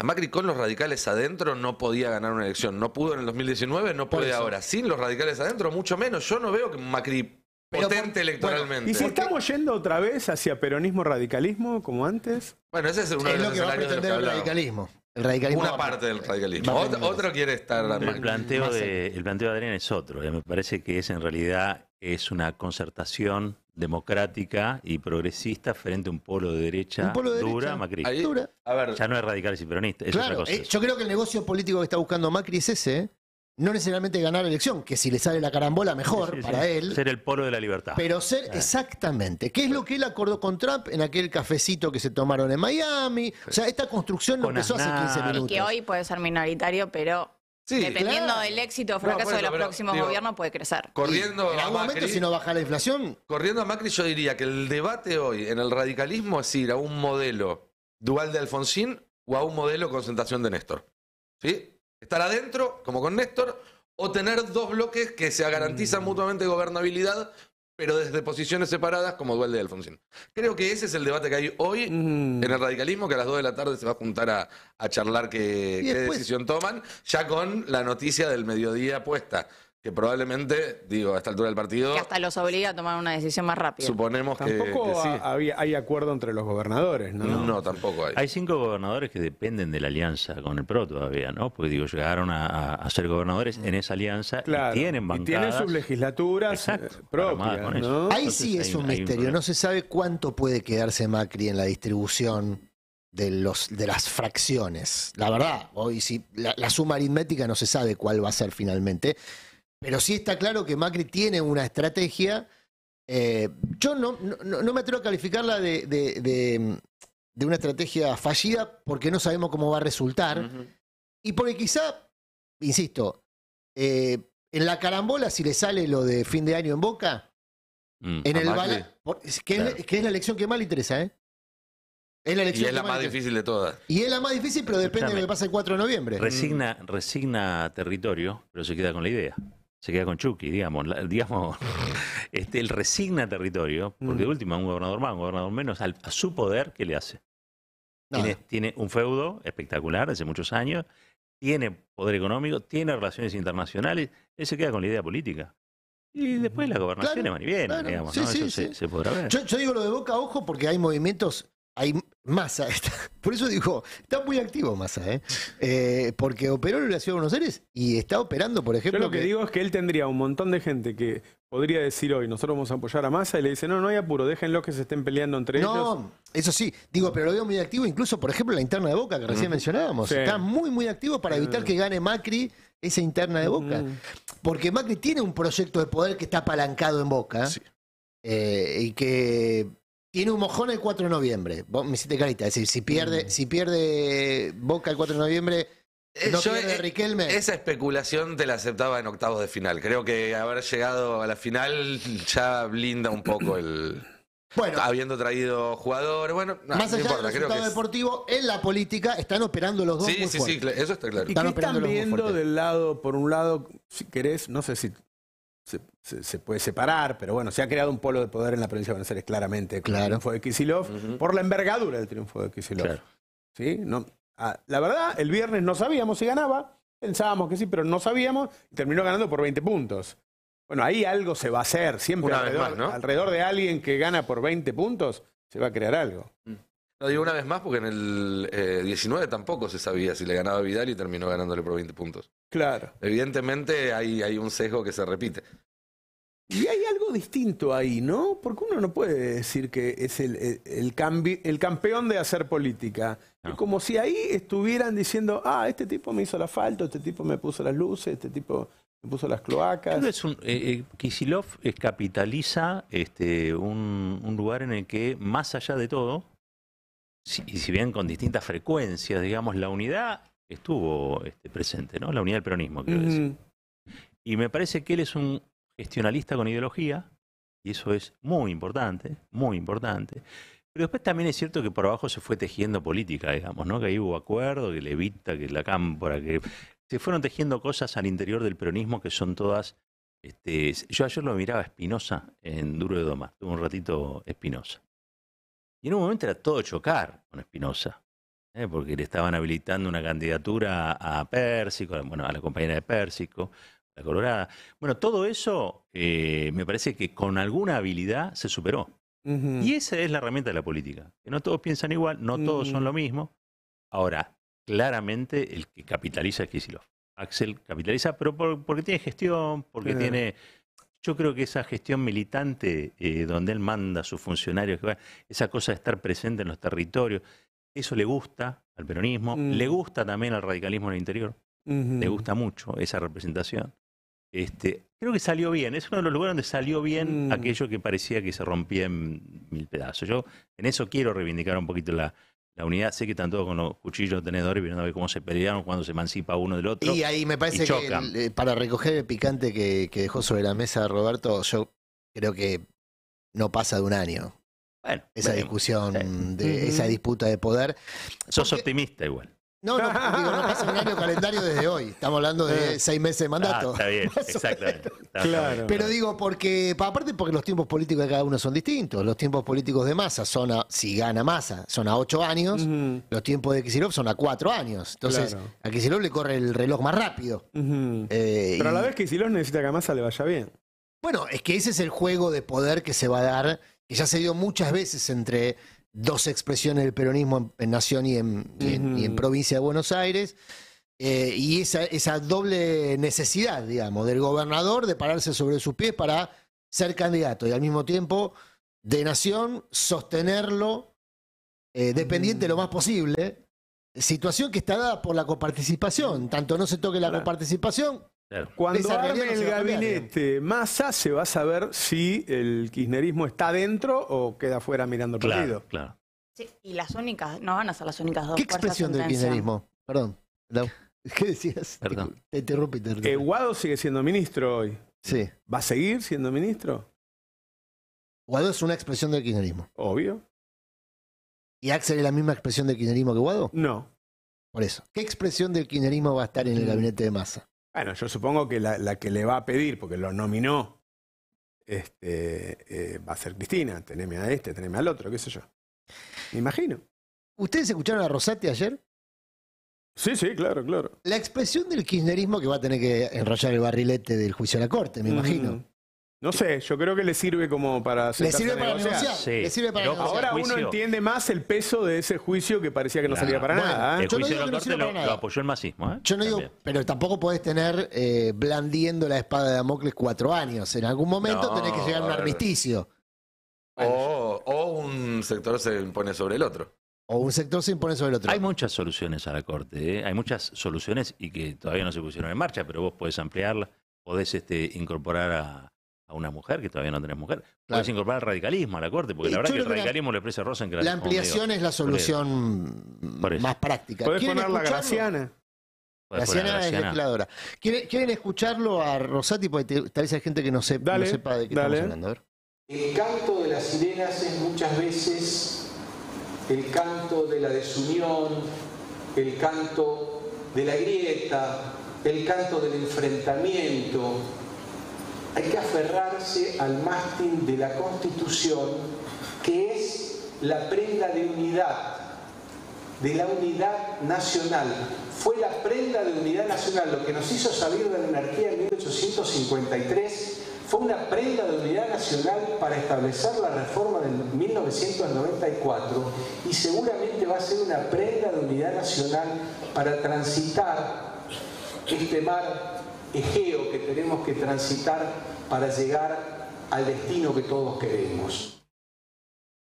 Macri con los radicales adentro no podía ganar una elección. No pudo en el 2019, no puede ahora. Sin los radicales adentro, mucho menos. Yo no veo que Macri potente electoralmente. ¿Y si estamos yendo otra vez hacia peronismo-radicalismo como antes? Bueno, ese es uno de el radicalismo. radicalismo Una parte del radicalismo. otro quiere estar El planteo, de, el planteo Adrián es otro. Eh, me parece que es en realidad es una concertación democrática y progresista frente a un polo de derecha, dura, Macri. Ya no es radical y peronista, claro, eh, yo creo que el negocio político que está buscando Macri es ese, no necesariamente ganar la elección, que si le sale la carambola mejor para él. Ser el polo de la libertad. Pero ser eh. exactamente, ¿Qué es lo que él acordó con Trump en aquel cafecito que se tomaron en Miami. O sea, esta construcción lo empezó hace 15 minutos. que hoy puede ser minoritario, pero Dependiendo del éxito o fracaso de los próximos gobiernos puede crecer. Corriendo en algún momento si no baja la inflación. Corriendo a Macri yo diría que el debate hoy en el radicalismo es ir a un modelo dual de Alfonsín o a un modelo concentración de Néstor. ¿Sí? Estar adentro, como con Néstor, o tener dos bloques que se garantizan mm. mutuamente gobernabilidad pero desde posiciones separadas como duele de Alfonsín. Creo que ese es el debate que hay hoy mm. en el radicalismo, que a las 2 de la tarde se va a juntar a, charlar qué, decisión toman, ya con la noticia del mediodía puesta que probablemente, digo, a esta altura del partido... Que hasta los obliga a tomar una decisión más rápida. Suponemos que... Tampoco hay acuerdo entre los gobernadores, ¿no? ¿no? tampoco hay. Hay cinco gobernadores que dependen de la alianza con el PRO todavía, ¿no? Porque, digo, llegaron a, ser gobernadores en esa alianza y tienen bancadas... Y tienen sus legislaturas eh, propias, Ahí sí es un misterio. no se sabe cuánto puede quedarse Macri en la distribución de, los, de las fracciones. La verdad, hoy sí, la suma aritmética no se sabe cuál va a ser finalmente. Pero sí está claro que Macri tiene una estrategia. Eh, yo no, me atrevo a calificarla de, una estrategia fallida porque no sabemos cómo va a resultar. Y porque quizá, insisto, eh, en la carambola, si le sale lo de fin de año en boca, mm, en el bala, que, es, la elección que más le interesa, ¿eh? Es la y es la más, difícil de todas. Y es la más difícil, pero depende de lo que pasa el 4 de noviembre. resigna territorio, pero se queda con la idea se queda con Chucky, digamos, digamos este, él resigna territorio, porque de mm. última un gobernador más, un gobernador menos, al, a su poder, ¿qué le hace? Tiene, un feudo espectacular desde muchos años, tiene poder económico, tiene relaciones internacionales, él se queda con la idea política. Y mm. después la gobernación es van y digamos, Se, podrá ver. Yo, yo digo lo de boca a ojo porque hay movimientos, hay Massa, por eso digo, está muy activo Massa, ¿eh? ¿eh? porque operó en la Ciudad de Buenos Aires y está operando, por ejemplo. Yo lo que, digo es que él tendría un montón de gente que podría decir hoy, nosotros vamos a apoyar a Massa y le dice, no, no hay apuro, déjenlo que se estén peleando entre ellos. No, eso sí, digo, pero lo veo muy activo, incluso, por ejemplo, la interna de Boca que recién mencionábamos. Está muy, muy activo para evitar que gane Macri esa interna de Boca. Porque Macri tiene un proyecto de poder que está apalancado en Boca eh, y que tiene un mojón el 4 de noviembre. Vos me hiciste carita. Es decir, si pierde, mm. si pierde Boca el 4 de noviembre, eh, no eh, Riquelme. Esa especulación te la aceptaba en octavos de final. Creo que haber llegado a la final ya blinda un poco el. Bueno, habiendo traído jugadores, bueno, más allá del resultado deportivo, en la política están operando los dos. Sí, muy sí, sí, eso está claro. están, están viendo del lado, por un lado, si querés, no sé si se, puede separar, pero bueno, se ha creado un polo de poder en la provincia de Buenos Aires claramente claro. el triunfo de Kisilov, por la envergadura del triunfo de Kisilov. ¿Sí? No, ah, la verdad, el viernes no sabíamos si ganaba, pensábamos que sí, pero no sabíamos, y terminó ganando por 20 puntos. Bueno, ahí algo se va a hacer, siempre alrededor, ¿no? alrededor, de alguien que gana por 20 puntos, se va a crear algo. Lo mm. digo una vez más porque en el 19 eh, tampoco se sabía si le ganaba Vidal y terminó ganándole por 20 puntos. Claro. Evidentemente hay, hay un sesgo que se repite. Y hay algo distinto ahí, ¿no? Porque uno no puede decir que es el, el, campeón de hacer política. Es como si ahí estuvieran diciendo, ah, este tipo me hizo el asfalto, este tipo me puso las luces, este tipo me puso las cloacas. Eh, eh, Kisilov eh, capitaliza este, un, lugar en el que, más allá de todo, y si bien con distintas frecuencias, digamos, la unidad estuvo este, presente, ¿no? La unidad del peronismo, quiero decir. Y me parece que él es un, gestionalista con ideología, y eso es muy importante, muy importante. Pero después también es cierto que por abajo se fue tejiendo política, digamos, ¿no? Que ahí hubo acuerdo, que Levita, que la Cámpora, que se fueron tejiendo cosas al interior del peronismo que son todas. Este, yo ayer lo miraba Espinosa en Duro de Doma, tuve un ratito Espinosa. Y en un momento era todo chocar con Espinosa, ¿eh? porque le estaban habilitando una candidatura a Pérsico, bueno, a la compañía de Pérsico, la colorada. Bueno, todo eso eh, me parece que con alguna habilidad se superó. Y esa es la herramienta de la política. Que no todos piensan igual, no todos son lo mismo. Ahora, claramente el que capitaliza es Kisilov. Axel capitaliza, pero porque tiene gestión, porque tiene. Yo creo que esa gestión militante, eh, donde él manda a sus funcionarios, esa cosa de estar presente en los territorios, eso le gusta al peronismo, le mm. gusta también al radicalismo en el interior, le gusta mucho esa representación. Este, creo que salió bien. Es uno de los lugares donde salió bien mm. aquello que parecía que se rompía en mil pedazos. Yo en eso quiero reivindicar un poquito la, unidad. Sé que están todos con los cuchillos tenedores viendo a ver cómo se pelearon, cuando se emancipa uno del otro. Y ahí me parece que eh, para recoger el picante que, dejó sobre la mesa Roberto, yo creo que no pasa de un año. esa discusión, de, esa disputa de poder. Sos optimista igual. No, no, digo, no pasa un año calendario desde hoy. Estamos hablando de eh. seis meses de ah, mandato. está bien, exactamente. claro. Pero digo, porque, aparte porque los tiempos políticos de cada uno son distintos. Los tiempos políticos de masa son, si gana masa, son a ocho años. Los tiempos de Kisilov son a cuatro años. Entonces, a Kisilov le corre el reloj más rápido. Eh, Pero a la vez Kisilov necesita que a masa le vaya bien. Bueno, es que ese es el juego de poder que se va a dar, que ya se dio muchas veces entre dos expresiones del peronismo en, Nación y en, y, en, provincia de Buenos Aires. Eh, y esa, doble necesidad, digamos, del gobernador de pararse sobre sus pies para ser candidato y al mismo tiempo de nación sostenerlo eh, dependiente lo mm. más posible. Situación que está dada por la coparticipación. Tanto no se toque la coparticipación cuando arme el gabinete Massa se va a saber si el kirchnerismo está dentro o queda fuera mirando el partido. Claro, y las únicas, no van a ser las únicas dos. ¿Qué expresión del kirchnerismo? Perdón. ¿Qué decías? Perdón. Te, interrumpí. Guado sigue siendo ministro hoy. Sí. ¿Va a seguir siendo ministro? Guado es una expresión del kirchnerismo. Obvio. ¿Y Axel es la misma expresión del kirchnerismo que Guado? No. Por eso. ¿Qué expresión del kirchnerismo va a estar en el mm. gabinete de Massa? Bueno, yo supongo que la, que le va a pedir, porque lo nominó, este, eh, va a ser Cristina. Teneme a este, teneme al otro, qué sé yo. Me imagino. ¿Ustedes escucharon a Rosati ayer? Sí, sí, claro, claro. La expresión del kirchnerismo que va a tener que enrollar el barrilete del juicio a la corte, me mm. imagino. No sé, yo creo que le sirve como para... Le sirve para negociar. para Ahora uno entiende más el peso de ese juicio que parecía que no salía para nada. ¿eh? El juicio de la Corte lo, apoyó el masismo. ¿eh? Yo no digo, pero tampoco podés tener eh, blandiendo la espada de Damocles cuatro años. En algún momento tenés que llegar a un armisticio. O, un sector se impone sobre el otro. O un sector se impone sobre el otro. Hay muchas soluciones a la Corte, hay muchas soluciones y que todavía no se pusieron en marcha, pero vos podés ampliarla, podés este, incorporar a, a una mujer que todavía no tenés mujer. Puedes incorporar el radicalismo a la corte, porque la verdad que el radicalismo la, lo expresa que La ampliación es la solución más práctica. Podés poner escucharlo? la Graciana. es legisladora. ¿Quieren, ¿Quieren, escucharlo a Rosati? Porque tal vez hay gente que no, se, sepa de qué estamos hablando. A ver. El canto de las sirenas es muchas veces el canto de la desunión, el canto de la grieta, el canto del enfrentamiento, hay que aferrarse al mástil de la Constitución, que es la prenda de unidad, de la unidad nacional. Fue la prenda de unidad nacional lo que nos hizo salir de la anarquía en 1853, fue una prenda de unidad nacional para establecer la reforma de 1994 y seguramente va a ser una prenda de unidad nacional para transitar este mar ejeo que tenemos que transitar para llegar al destino que todos queremos.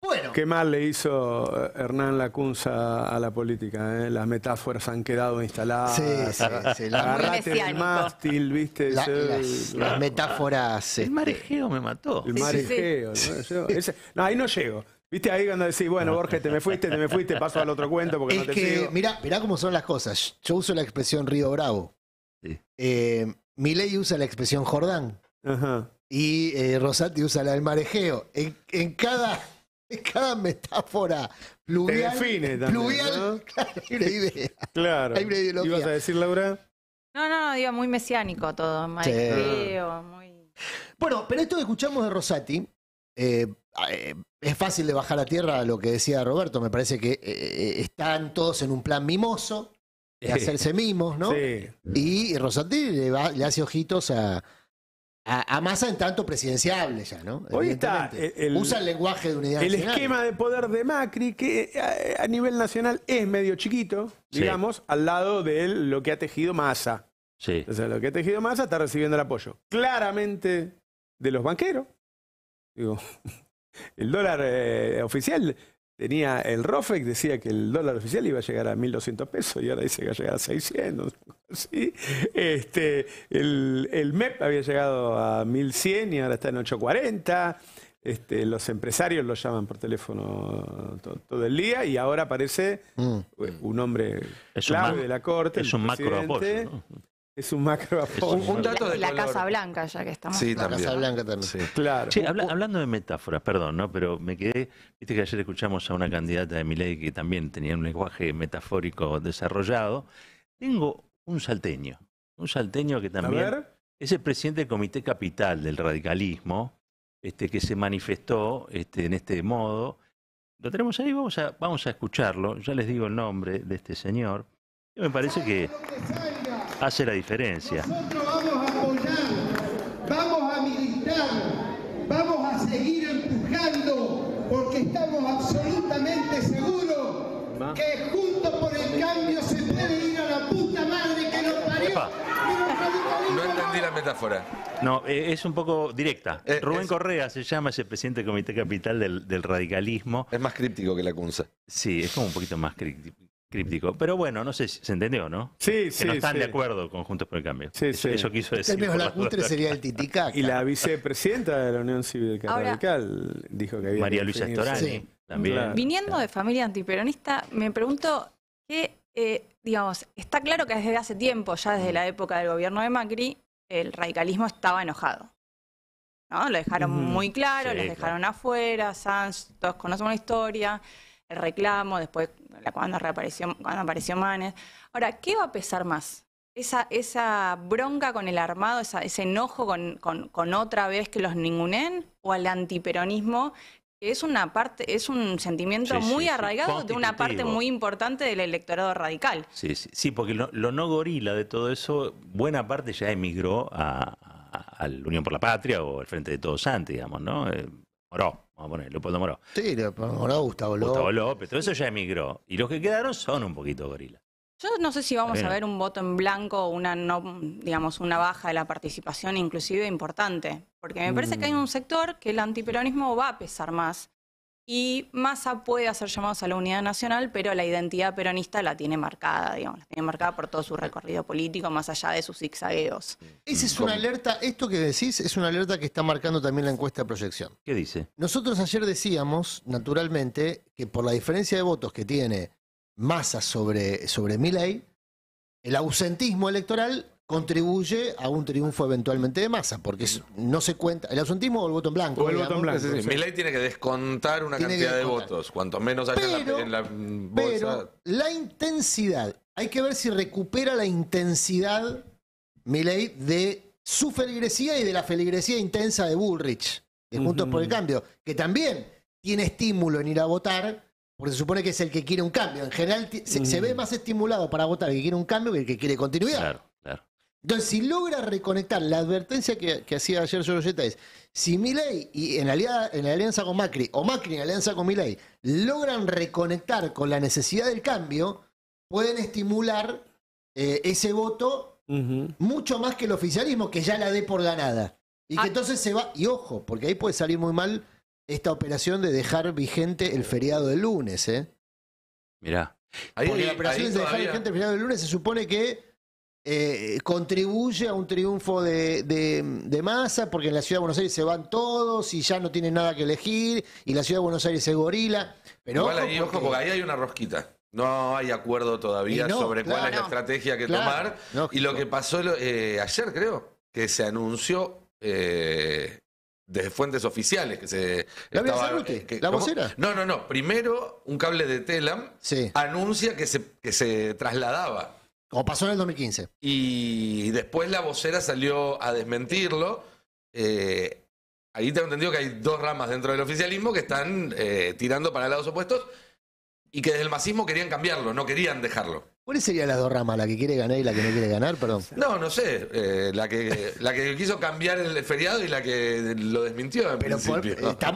Bueno. Qué mal le hizo eh, Hernán Lacunza a la política. Eh? Las metáforas han quedado instaladas. Sí, sí, sí. La, el mástil, ¿viste? las, ah, metáforas. El marejeo este me mató. El marejeo. ¿no? no, ahí no llego. ¿Viste ahí cuando decís, bueno, Borges, te me fuiste, te me fuiste, paso al otro cuento porque no te que, mirá cómo son las cosas. Yo uso la expresión Río Bravo. Eh, Milei usa la expresión Jordán. Y eh, Rosati usa la del marejeo. En, cada, metáfora pluvial. hay ¿Ibas a decir, Laura? No, no, digo, muy mesiánico todo. Marejeo, muy. Bueno, pero esto que escuchamos de Rosati. Eh, es fácil de bajar a tierra lo que decía Roberto. Me parece que están todos en un plan mimoso de hacerse mimos, ¿no? Sí. Y Rosati le, hace ojitos a, a, Massa en tanto presidenciable ya, ¿no? Hoy Usa el lenguaje de unidad. El esquema de poder de Macri, que a, nivel nacional es medio chiquito, digamos, al lado de lo que ha tejido Massa. Sí. O sea, lo que ha tejido Massa está recibiendo el apoyo. Claramente de los banqueros. Digo, el dólar eh, oficial tenía el ROFEC, decía que el dólar oficial iba a llegar a 1.200 pesos y ahora dice que ha llegado a 600. ¿sí? Este, el, el, MEP había llegado a 1.100 y ahora está en 840. Este, los empresarios lo llaman por teléfono todo, el día y ahora aparece mm. un hombre clave de la corte. Es un macro apoyo. Es un macro Un, dato de la, Casa Blanca, ya que estamos. Sí, la Casa Blanca también. Sí. Claro. hablando de metáforas, perdón, ¿no? Pero me quedé. Viste que ayer escuchamos a una candidata de Miley que también tenía un lenguaje metafórico desarrollado. Tengo un salteño. Un salteño que también. Es el presidente del Comité Capital del Radicalismo, este, que se manifestó este, en este modo. Lo tenemos ahí, vamos a, vamos a escucharlo. Ya les digo el nombre de este señor. Y me parece que hace la diferencia. Nosotros vamos a apoyar, vamos a militar, vamos a seguir empujando porque estamos absolutamente seguros que junto por el cambio se puede ir a la puta madre que nos parió. No entendí la metáfora. No, eh, es un poco directa. Eh, Rubén Correa se llama, es el presidente del Comité Capital del, del Radicalismo. Es más críptico que la CUNSA. Sí, es como un poquito más críptico críptico. Pero bueno, no sé si se entendió, ¿no? Sí, sí, sí. no están de acuerdo con Juntos por el Cambio. Sí, sí. Eso quiso decir. El la cutre sería el titicaca. Y la vicepresidenta de la Unión Civil Radical dijo que había. María Luisa Estorani. También. Viniendo de familia antiperonista, me pregunto que, eh, digamos, está claro que desde hace tiempo, ya desde la época del gobierno de Macri, el radicalismo estaba enojado. ¿no? Lo dejaron muy claro, les dejaron afuera, Sanz, todos conocemos la historia, el reclamo, después cuando, reapareció, cuando apareció Manes. Ahora, ¿qué va a pesar más? Esa, bronca con el armado, ese enojo con, otra vez que los ningunen, o al antiperonismo, que es una parte, es un sentimiento muy arraigado de una parte muy importante del electorado radical. Sí, sí, porque lo, no gorila de todo eso, buena parte ya emigró a, la Unión por la Patria o al Frente de Todos Santos, digamos, ¿no? Eh, moró. Vamos a poner Leopoldo Moró. Sí, Leopoldo Moró, Gustavo López. Gustavo López, pero eso ya emigró. Y los que quedaron son un poquito gorila Yo no sé si vamos a ver un voto en blanco, una no, digamos, una baja de la participación inclusive importante, porque me parece que hay mm. un sector que el antiperonismo va a pesar más y Massa puede hacer llamados a la unidad nacional, pero la identidad peronista la tiene marcada, digamos, la tiene marcada por todo su recorrido político, más allá de sus zigzagueos. Esa es una alerta, esto que decís es una alerta que está marcando también la encuesta de proyección. ¿Qué dice? Nosotros ayer decíamos, naturalmente, que por la diferencia de votos que tiene Massa sobre, sobre Miley, el ausentismo electoral contribuye a un triunfo eventualmente de masa, porque no se cuenta el absentismo o el voto en blanco. O el en blanco. tiene que descontar una cantidad de votos, cuanto menos haya pero, en la, mm, en la bolsa. Pero la intensidad, hay que ver si recupera la intensidad ley de su feligresía y de la feligresía intensa de Bullrich, de Juntos por el Cambio, que también tiene estímulo en ir a votar, porque se supone que es el que quiere un cambio. En general se, se ve más estimulado para votar el que quiere un cambio que el que quiere continuidad. Entonces, si logra reconectar, la advertencia que, hacía ayer Giorgetta es, si Milei y en, la alianza con Macri, o Macri en alianza con Milei, logran reconectar con la necesidad del cambio, pueden estimular eh, ese voto mucho más que el oficialismo, que ya la dé por ganada. Y que ah. entonces se va, y ojo, porque ahí puede salir muy mal esta operación de dejar vigente el feriado del lunes, ¿eh? Mirá. porque la operación de dejar vigente el feriado del lunes se supone que eh, contribuye a un triunfo de, masa, porque en la ciudad de Buenos Aires se van todos y ya no tienen nada que elegir, y la ciudad de Buenos Aires se gorila. Pero ahí, ahí hay una rosquita. No hay acuerdo todavía sobre cuál es la estrategia que tomar. y lo que pasó eh, ayer, creo, que se anunció eh, fuentes oficiales que se la, estaba, Salute, eh, ¿La vocera no no no primero un cable de Telam anuncia que se que se trasladaba como pasó en el 2015. Y después la vocera salió a desmentirlo. Eh, ahí tengo entendido que hay dos ramas dentro del oficialismo que están eh, tirando para lados opuestos y que desde el masismo querían cambiarlo, no querían dejarlo. ¿Cuáles serían las dos ramas? ¿La que quiere ganar y la que no quiere ganar? Perdón. No, no sé. Eh, la, que, la que quiso cambiar el feriado y la que lo desmintió. Pero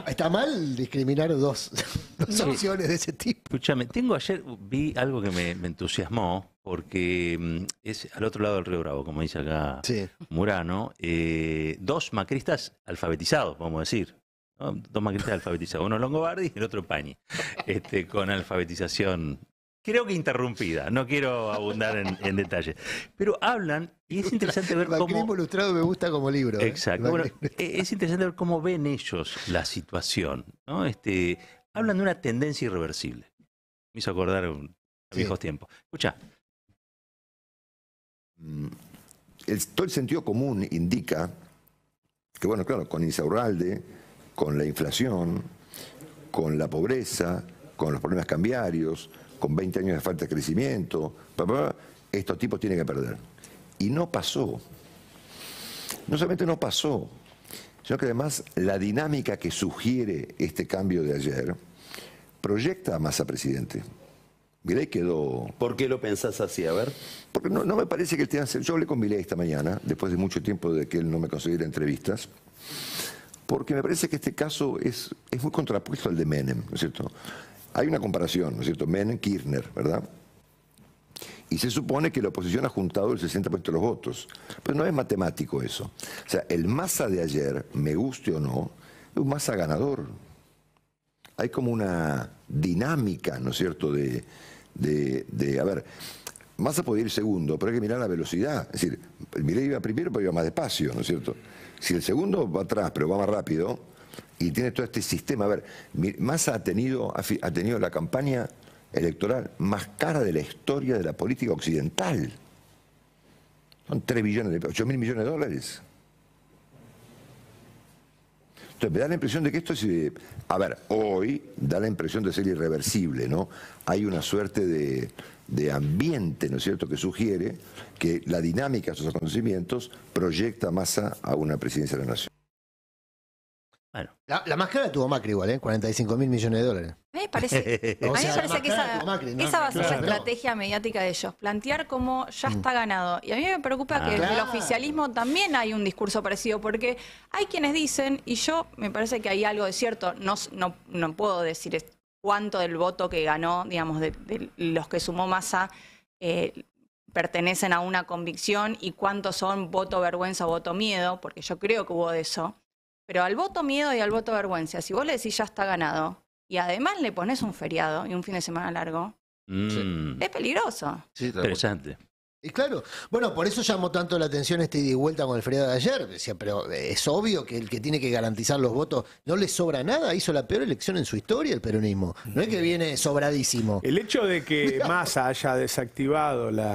está, mal discriminar dos, dos opciones de ese tipo. Escúchame, tengo ayer, vi algo que me entusiasmó porque mm, es al otro lado del Río Bravo, como dice acá Murano, eh, dos macristas alfabetizados, vamos a decir. Dos macristas alfabetizados, uno Longobardi y el otro Pañi, este, con alfabetización creo que interrumpida, no quiero abundar en, detalles. detalle. Pero hablan, y es interesante ver cómo... ilustrado me gusta como libro. ¿eh? Exacto. E, es interesante ver cómo ven ellos la situación. ¿no? Este, hablan de una tendencia irreversible. Me hizo acordar a viejos tiempos. Escucha, Mm, el, todo el sentido común indica que, bueno, claro, con Insaurralde, con la inflación, con la pobreza, con los problemas cambiarios, con 20 años de falta de crecimiento, estos tipos tienen que perder. Y no pasó. No solamente no pasó, sino que además la dinámica que sugiere este cambio de ayer proyecta a presidente. Milei quedó... ¿Por qué lo pensás así? A ver. Porque no, me parece que él tenga... Yo hablé con Milei esta mañana, después de mucho tiempo de que él no me concediera entrevistas, porque me parece que este caso es, es muy contrapuesto al de Menem, ¿no es cierto? Hay una comparación, ¿no es cierto? Menem-Kirchner, ¿verdad? Y se supone que la oposición ha juntado el 60% de los votos. Pero no es matemático eso. O sea, el masa de ayer, me guste o no, es un masa ganador. Hay como una dinámica, ¿no es cierto?, de, de, de a ver, Massa podía ir segundo, pero hay que mirar la velocidad. Es decir, Milei iba primero, pero iba más despacio, ¿no es cierto? Si el segundo va atrás, pero va más rápido, y tiene todo este sistema. A ver, Massa ha tenido, ha tenido la campaña electoral más cara de la historia de la política occidental. Son 3 billones, de, 8 mil millones de dólares. Entonces me da la impresión de que esto es, eh, a ver, hoy da la impresión de ser irreversible, ¿no? Hay una suerte de, ambiente, ¿no es cierto?, que sugiere que la dinámica de esos acontecimientos proyecta masa a una presidencia de la nación. Bueno. La, la, más tuvo Macri igual, ¿eh? 45 mil millones de dólares. a mí me parece que esa, va a ser la estrategia mediática de ellos, plantear cómo ya mm. está ganado. Y a mí me preocupa ah. que en el oficialismo también hay un discurso parecido, porque hay quienes dicen, y yo me parece que hay algo de cierto, no, no, puedo decir cuánto del voto que ganó, digamos, de, los que sumó masa eh, pertenecen a una convicción y cuánto son voto vergüenza o voto miedo, porque yo creo que hubo de eso. Pero al voto miedo y al voto vergüenza, si vos le decís ya está ganado y además le pones un feriado y un fin de semana largo, mm. es peligroso. Sí, Interesante. Y claro, bueno, por eso llamó tanto la atención este ida vuelta con el feriado de ayer. Decía, pero eh, es obvio que el que tiene que garantizar los votos no le sobra nada. Hizo la peor elección en su historia el peronismo. No es que mm. viene sobradísimo. El hecho de que Massa haya desactivado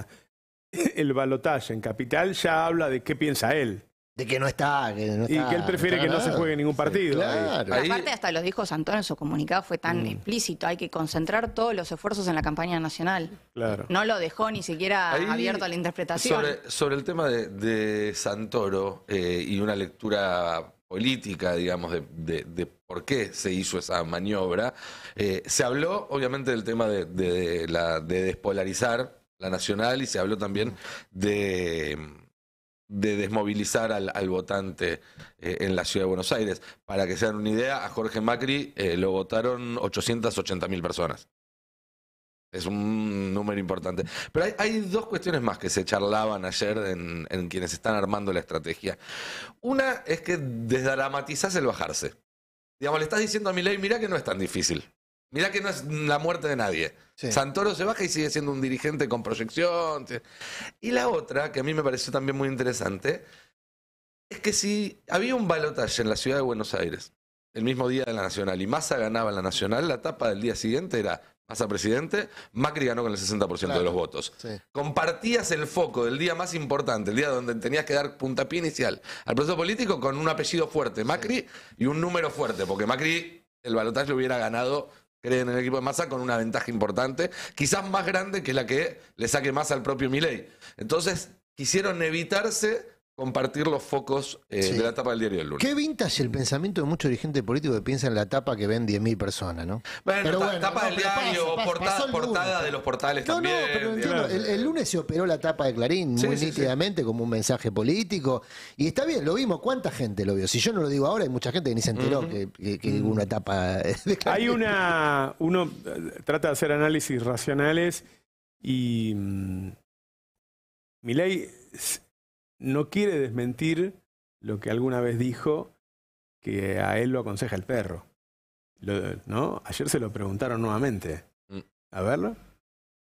el balotaje en Capital ya habla de qué piensa él. De que no está, que no está. Y que él prefiere que no se juegue ningún partido. claro. Aparte, hasta los dijo Santoro en su comunicado, fue tan mm. explícito. Hay que concentrar todos los esfuerzos en la campaña nacional. Claro. No lo dejó ni siquiera abierto a la interpretación. Sobre, el tema de, Santoro eh, y una lectura política, digamos, de, por qué se hizo esa maniobra. Eh, se habló, obviamente, del tema de despolarizar la nacional y se habló también de de desmovilizar al, votante eh, en la ciudad de Buenos Aires. Para que se una idea, a Jorge Macri eh, lo votaron 880 mil personas. Es un número importante. Pero hay, dos cuestiones más que se charlaban ayer en, quienes están armando la estrategia. Una es que desdramatizás el bajarse. Digamos, le estás diciendo a mi ley, mira que no es tan difícil. Mirá que no es la muerte de nadie. Santoro se baja y sigue siendo un dirigente con proyección. Y la otra, que a mí me pareció también muy interesante, es que si había un balotaje en la ciudad de Buenos Aires el mismo día de la Nacional y Massa ganaba la Nacional, la etapa del día siguiente era Massa presidente, Macri ganó con el 60% de los votos. Compartías el foco del día más importante, el día donde tenías que dar puntapié inicial al proceso político con un apellido fuerte, Macri, y un número fuerte, porque Macri el balotaje hubiera ganado creen en el equipo de Massa con una ventaja importante, quizás más grande que la que le saque más al propio miley Entonces, quisieron evitarse compartir los focos eh, de la etapa del diario del lunes. Qué vintage el pensamiento de muchos dirigentes políticos que piensan en la etapa que ven 10.000 personas, ¿no? Bueno, pero del diario, portada, de los portales también. No, pero el, lunes se operó la etapa de Clarín muy nítidamente como un mensaje político. Y está bien, lo vimos, ¿cuánta gente lo vio? Si yo no lo digo ahora, hay mucha gente que ni se enteró que, hubo una etapa de Clarín. Hay una... Uno eh, trata de hacer análisis racionales y... Mm, Milei no quiere desmentir lo que alguna vez dijo, que a él lo aconseja el perro. ¿No? Ayer se lo preguntaron nuevamente. Mm. A verlo.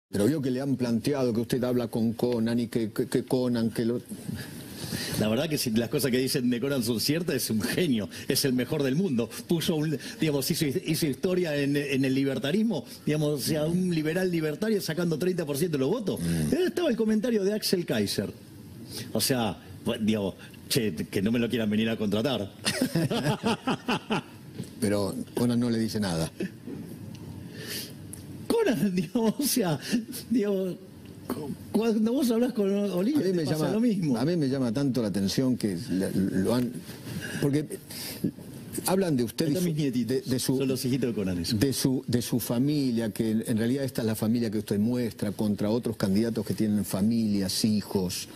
Pero vio que le han planteado que usted habla con Conan y que, Conan, que lo... La verdad que si las cosas que dicen de Conan son ciertas, es un genio, es el mejor del mundo. Puso un, digamos, hizo, historia en, el libertarismo, digamos, sea, un liberal libertario sacando 30% de los votos. Mm. Estaba el comentario de Axel Kaiser. O sea, pues, digo, che, que no me lo quieran venir a contratar. Pero Conan no le dice nada. Conan, digo, o sea, digo, cuando vos hablas con Olivia, a mí me llama, A mí me llama tanto la atención que lo han. Porque hablan de usted de su familia, que en realidad esta es la familia que usted muestra contra otros candidatos que tienen familias, hijos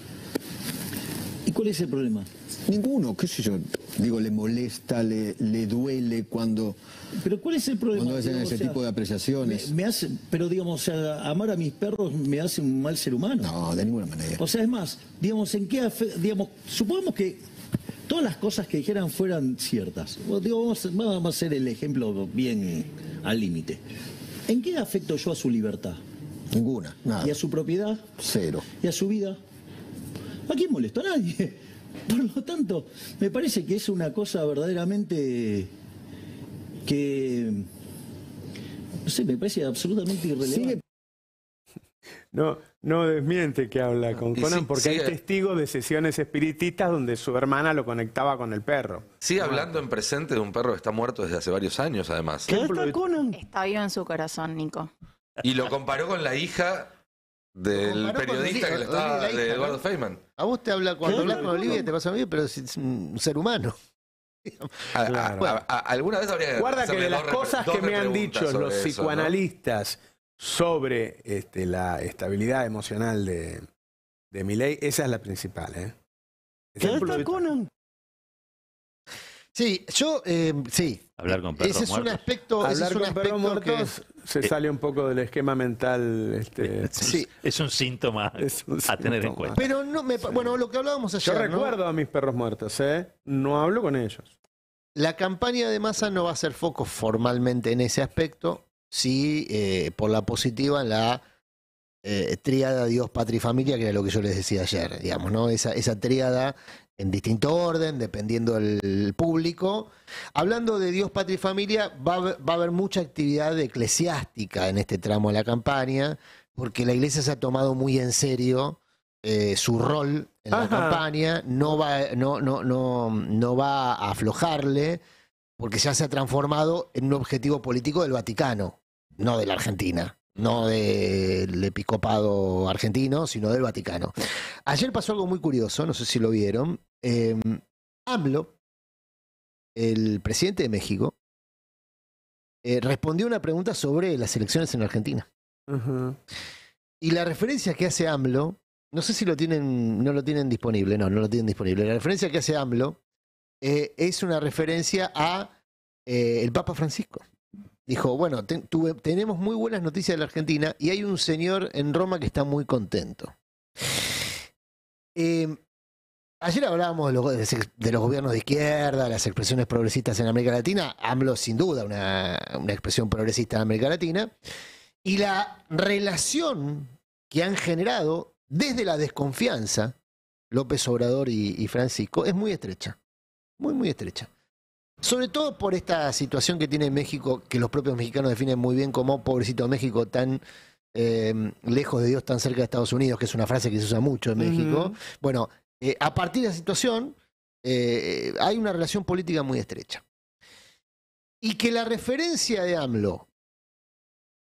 cuál es el problema? Ninguno, qué sé yo. Digo, le molesta, le, le duele cuando... Pero ¿cuál es el problema? Cuando hacen ese tipo de apreciaciones. Me, pero digamos, amar a mis perros me hace un mal ser humano. No, de ninguna manera. O sea, es más, digamos, en qué... Digamos, supongamos que todas las cosas que dijeran fueran ciertas. vamos, vamos a hacer el ejemplo bien al límite. ¿En qué afecto yo a su libertad? Ninguna, nada. ¿Y a su propiedad? Cero. ¿Y a su vida? ¿A quién molestó a nadie. Por lo tanto, me parece que es una cosa verdaderamente que, no sé, me parece absolutamente irrelevante. No, no desmiente que habla con Conan, porque hay testigo de sesiones espiritistas donde su hermana lo conectaba con el perro. Sigue hablando en presente de un perro que está muerto desde hace varios años, además. ¿Qué está Conan? Está vivo en su corazón, Nico. Y lo comparó con la hija del periodista que le estaba, de, Eduardo Feynman. A vos te habla, cuando hablas con Olivia te pasa bien, pero es un ser humano. alguna vez Guarda que de las cosas que me han dicho los psicoanalistas sobre este, la estabilidad emocional de, de mi esa es la principal. ¿eh? Conan? Sí, yo, eh, sí. Hablar con perros Ese es un aspecto. Hablar es un con aspecto perros muertos se eh, sale un poco del esquema mental. Este... Eh, sí. Es un síntoma a tener en cuenta. Pero no, me, bueno, lo que hablábamos ayer. Yo recuerdo a mis perros muertos, ¿eh? No hablo con ellos. La campaña de masa no va a ser foco formalmente en ese aspecto, sí por la positiva la eh, tríada Dios, patria y familia, que era lo que yo les decía ayer, digamos, ¿no? Esa, esa tríada en distinto orden, dependiendo del público. Hablando de Dios, patria y familia, va a, haber, mucha actividad eclesiástica en este tramo de la campaña, porque la iglesia se ha tomado muy en serio eh, su rol en la campaña, no va, no, no, no, no va a aflojarle, porque ya se ha transformado en un objetivo político del Vaticano, no de la Argentina no del episcopado argentino, sino del Vaticano. Ayer pasó algo muy curioso, no sé si lo vieron. Em, AMLO, el presidente de México, eh, respondió una pregunta sobre las elecciones en Argentina. Y la referencia que hace AMLO, no sé si lo tienen, no lo tienen disponible, no, no lo tienen disponible. La referencia que hace AMLO eh, es una referencia a eh, el Papa Francisco dijo, bueno, tenemos muy buenas noticias de la Argentina y hay un señor en Roma que está muy contento. Em, ayer hablábamos de los, gobiernos de izquierda, las expresiones progresistas en América Latina, AMLO sin duda una, expresión progresista en América Latina, y la relación que han generado desde la desconfianza López Obrador y Francisco es muy estrecha, muy, muy estrecha sobre todo por esta situación que tiene México, que los propios mexicanos definen muy bien como pobrecito México tan em, lejos de Dios, tan cerca de Estados Unidos, que es una frase que se usa mucho en México. Bueno, eh, a partir de esa situación eh, hay una relación política muy estrecha. Y que la referencia de AMLO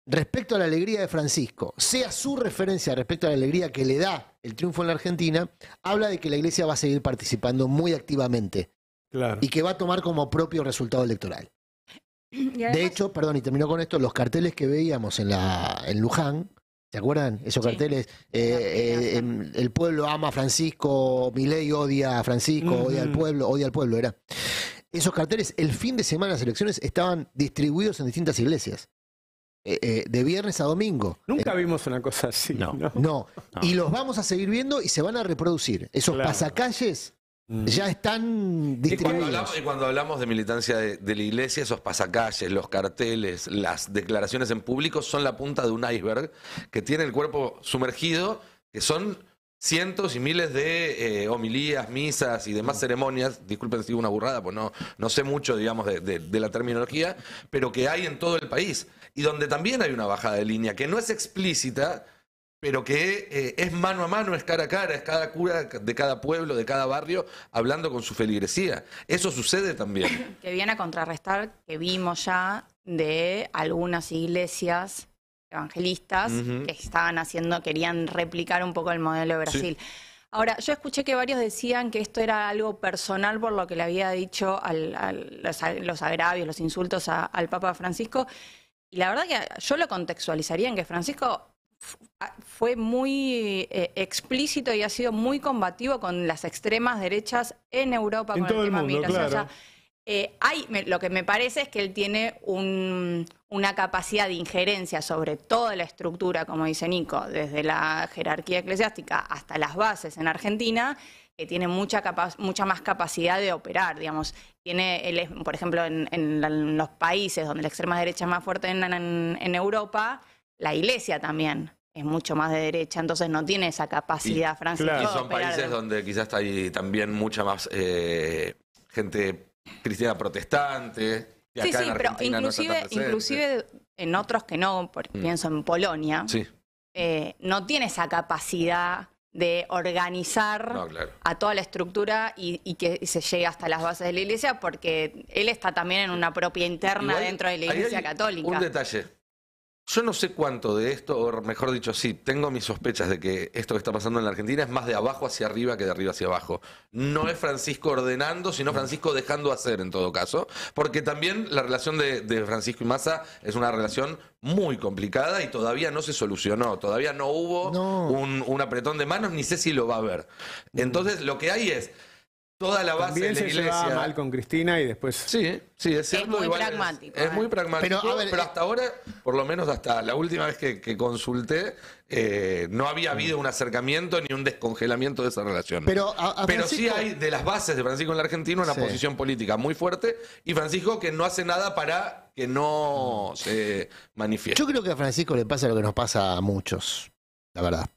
respecto a la alegría de Francisco sea su referencia respecto a la alegría que le da el triunfo en la Argentina, habla de que la iglesia va a seguir participando muy activamente y que va a tomar como propio resultado electoral. de hecho, perdón, y termino con esto, los carteles que veíamos en, la, en Luján, ¿se acuerdan? Esos carteles, eh, eh, em, el pueblo ama a Francisco, Milei odia a Francisco, odia al pueblo, odia al pueblo, era. Esos carteles, el fin de semana las elecciones estaban distribuidos en distintas iglesias. Eh, de viernes a domingo. Nunca vimos una cosa así. No. no. Y los vamos a seguir viendo y se van a reproducir. Esos pasacalles ya están distribuidos. Y cuando, hablamos, de militancia de, la iglesia, esos pasacalles, los carteles, las declaraciones en público son la punta de un iceberg que tiene el cuerpo sumergido, que son cientos y miles de eh, homilías, misas y demás ceremonias, disculpen si digo una burrada, pues no, no sé mucho, digamos, de, de, la terminología, pero que hay en todo el país. Y donde también hay una bajada de línea que no es explícita, pero que eh, es mano a mano, es cara a cara, es cada cura de cada pueblo, de cada barrio, hablando con su feligresía. Eso sucede también. Que viene a contrarrestar que vimos ya de algunas iglesias evangelistas que estaban haciendo, querían replicar un poco el modelo de Brasil. Ahora, yo escuché que varios decían que esto era algo personal por lo que le había dicho al, los, agravios, los insultos al Papa Francisco. Y la verdad que yo lo contextualizaría en que Francisco Ah, fue muy eh, explícito y ha sido muy combativo con las extremas derechas en Europa en hay, lo que me parece es que él tiene una capacidad de injerencia sobre toda la estructura, como dice Nico, desde la jerarquía eclesiástica hasta las bases en Argentina, que tiene mucha, más capacidad de operar, digamos. Tiene, por ejemplo, en, los países donde la extrema derecha es más fuerte en Europa, la iglesia también es mucho más de derecha, entonces no tiene esa capacidad, francesa. Y son países donde quizás hay también mucha más eh, gente cristiana protestante. sí, sí, pero inclusive, en otros que no, mm. pienso en Polonia, sí. Eh, no tiene esa capacidad de organizar a toda la estructura y, que se llegue hasta las bases de la iglesia, porque él está también en una propia interna dentro de la iglesia católica. Un detalle, yo no sé cuánto de esto, o mejor dicho, sí, tengo mis sospechas de que esto que está pasando en la Argentina es más de abajo hacia arriba que de arriba hacia abajo. No es Francisco ordenando, sino Francisco dejando hacer en todo caso, porque también la relación de, Francisco y Massa es una relación muy complicada y todavía no se solucionó, todavía no hubo Un, un, apretón de manos, ni sé si lo va a haber. Entonces, lo que hay es toda la base de la se iglesia. mal con Cristina y después. Sí, sí, es muy pragmático. Es, muy eh. pragmático, pero, eh, hasta ahora, por lo menos hasta la última vez que, consulté, eh, no había habido un acercamiento ni un descongelamiento de esa relación. Pero, pero sí hay de las bases de Francisco en la Argentina una posición política muy fuerte y Francisco que no hace nada para que no se manifieste. Yo creo que a Francisco le pasa lo que nos pasa a muchos, la verdad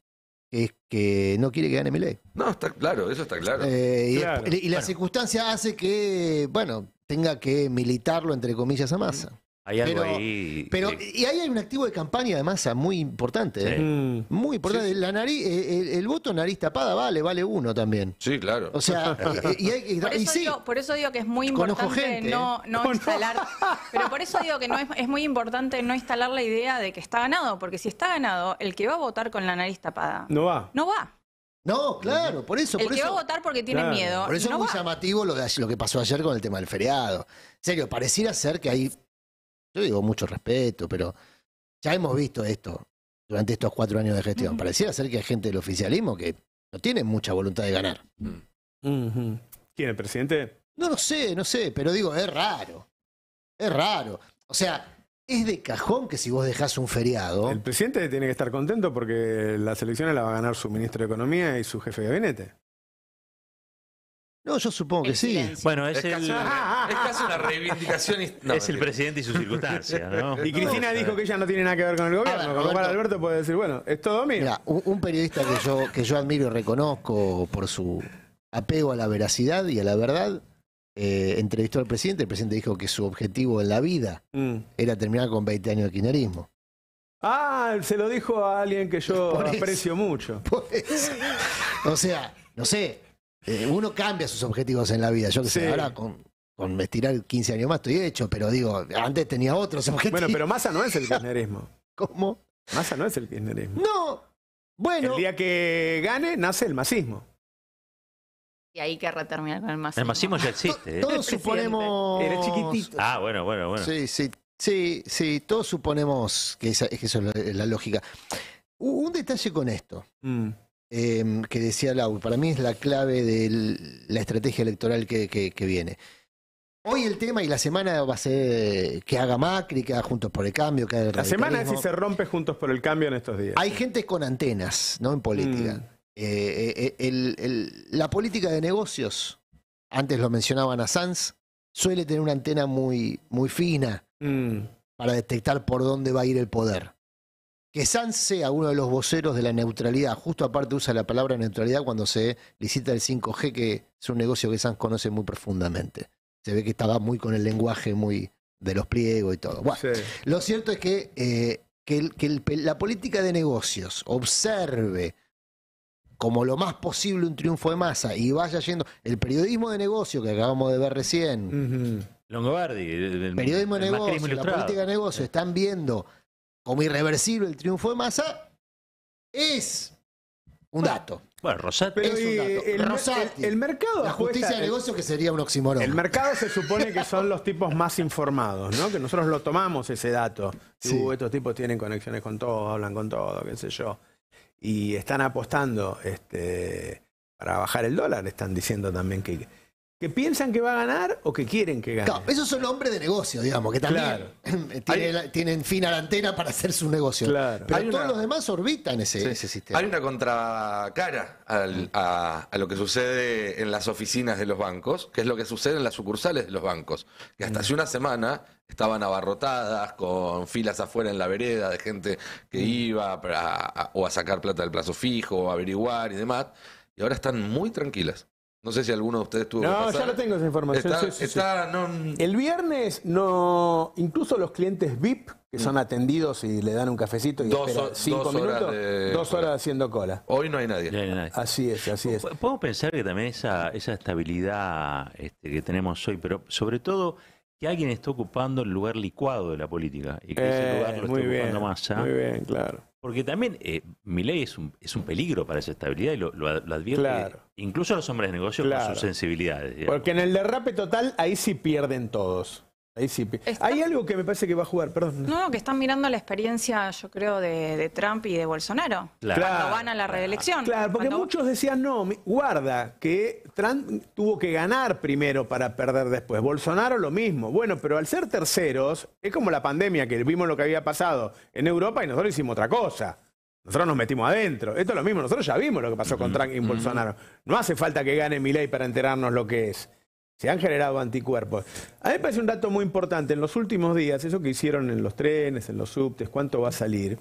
que no quiere que gane No, está claro, eso está claro. Eh, y, la circunstancia hace que, bueno, tenga que militarlo, entre comillas, a masa. Mm pero, ahí. Pero, eh, y ahí hay un activo de campaña de masa ah, muy importante. ¿eh? Mm. Muy importante. La nariz, eh, el, voto nariz tapada vale, vale uno también. Sí, claro. sea, por, eso digo, que es muy importante no, instalar. Pero por eso digo que es, muy importante no instalar la idea de que está ganado, porque si está ganado, el que va a votar con la nariz tapada. No va. No va. No, claro, por eso. El que va a votar porque tiene miedo. Por eso es muy llamativo lo, lo que pasó ayer con el tema del feriado. En serio, pareciera ser que hay yo digo mucho respeto, pero ya hemos visto esto durante estos cuatro años de gestión. Pareciera ser que hay gente del oficialismo que no tiene mucha voluntad de ganar. ¿Quién mm. es ¿Quién, el presidente? No lo sé, no sé, pero digo, es raro. Es raro. O sea, es de cajón que si vos dejás un feriado. El presidente tiene que estar contento porque las elecciones la va a ganar su ministro de Economía y su jefe de gabinete yo supongo que sí. Bueno, es, el, casi una reivindicación. es el presidente y su circunstancia, Y Cristina dijo que ella no tiene nada que ver con el gobierno. con lo Alberto puede decir, bueno, es todo mío. un, periodista que yo, que yo admiro y reconozco por su apego a la veracidad y a la verdad, eh, entrevistó al presidente. El presidente dijo que su objetivo en la vida mm. era terminar con 20 años de kirchnerismo. Ah, se lo dijo a alguien que yo aprecio mucho. o sea, no sé, eh, uno cambia sus objetivos en la vida. Yo sé, ahora con, con me estirar 15 años más estoy hecho, pero digo, antes tenía otros objetivos. Bueno, pero masa no es el kirchnerismo. ¿Cómo? Massa no es el kirchnerismo. No. Bueno. El día que gane, nace el masismo. Y ahí querrá terminar con el masismo. El masismo ya existe. ¿eh? Todos suponemos. chiquitito. Ah, bueno, bueno, bueno. Sí, sí. Sí, sí, todos suponemos que, esa, es la, lógica. Un detalle con esto. Mm. Em, que decía Lau, para mí es la clave de la estrategia electoral que, viene. Hoy el tema y la semana va a ser que haga Macri, que haga Juntos por el Cambio, que La semana es si se rompe Juntos por el Cambio en estos días. Hay gente con antenas, ¿no? En política. Mm. Eh, eh, eh, la política de negocios, antes lo mencionaban a Sanz, suele tener una antena muy, muy fina mm. para detectar por dónde va a ir el poder que Sanz sea uno de los voceros de la neutralidad, justo aparte usa la palabra neutralidad cuando se licita el 5G, que es un negocio que Sanz conoce muy profundamente. Se ve que estaba muy con el lenguaje muy de los pliegos y todo. Lo cierto es que, eh, la política de negocios observe como lo más posible un triunfo de masa y vaya yendo el periodismo de negocio que acabamos de ver recién. Longobardi, periodismo de negocios, la política de negocios. están viendo como irreversible el triunfo de Massa, es un dato. Bueno, Rosati es un eh, dato. El, mercado. La justicia de negocio que sería un oxímoron. El mercado se supone que son los tipos más informados, ¿no? Que nosotros lo tomamos ese dato. Uh, estos tipos tienen conexiones con todo, hablan con todo, qué sé yo. Y están apostando este, para bajar el dólar, están diciendo también que ¿Que piensan que va a ganar o que quieren que gane? Claro, esos son hombres de negocio, digamos, que también eh, tienen, fin a la antena para hacer su negocio. Pero todos los demás orbitan ese, sistema. Hay una contracara a, lo que sucede en las oficinas de los bancos, que es lo que sucede en las sucursales de los bancos, que hasta mm. hace una semana estaban abarrotadas, con filas afuera en la vereda de gente que mm. iba o a sacar plata del plazo fijo, o a averiguar y demás, y ahora están muy tranquilas. No sé si alguno de ustedes tuvo. No, que pasar. ya lo tengo esa información. El viernes no, incluso los clientes VIP que son mm. atendidos y le dan un cafecito y dos, esperan cinco minutos, horas dos horas haciendo cola. Hoy no hay nadie. Así es, así es. Podemos pensar que también esa, estabilidad este, que tenemos hoy, pero sobre todo que alguien está ocupando el lugar licuado de la política y que ese eh, lugar lo está ocupando bien, ¿ah? Muy bien, claro. Porque también eh, ley es un, peligro para esa estabilidad y lo, lo, incluso los hombres de negocio con sus sensibilidades. Porque en el derrape total ahí sí pierden todos. Hay algo que me parece que va a jugar, perdón. No, que están mirando la experiencia, yo creo, de, Trump y de Bolsonaro. Claro. Cuando van a la reelección. Claro, porque muchos decían, no, guarda, que Trump tuvo que ganar primero para perder después. Bolsonaro lo mismo. Bueno, pero al ser terceros, es como la pandemia, que vimos lo que había pasado en Europa y nosotros hicimos otra cosa. Nosotros nos metimos adentro. Esto es lo mismo, nosotros ya vimos lo que pasó con Trump y Bolsonaro. No hace falta que gane Milei para enterarnos lo que es. Se han generado anticuerpos. A mí me parece un dato muy importante. En los últimos días, eso que hicieron en los trenes, en los subtes, cuánto va a salir.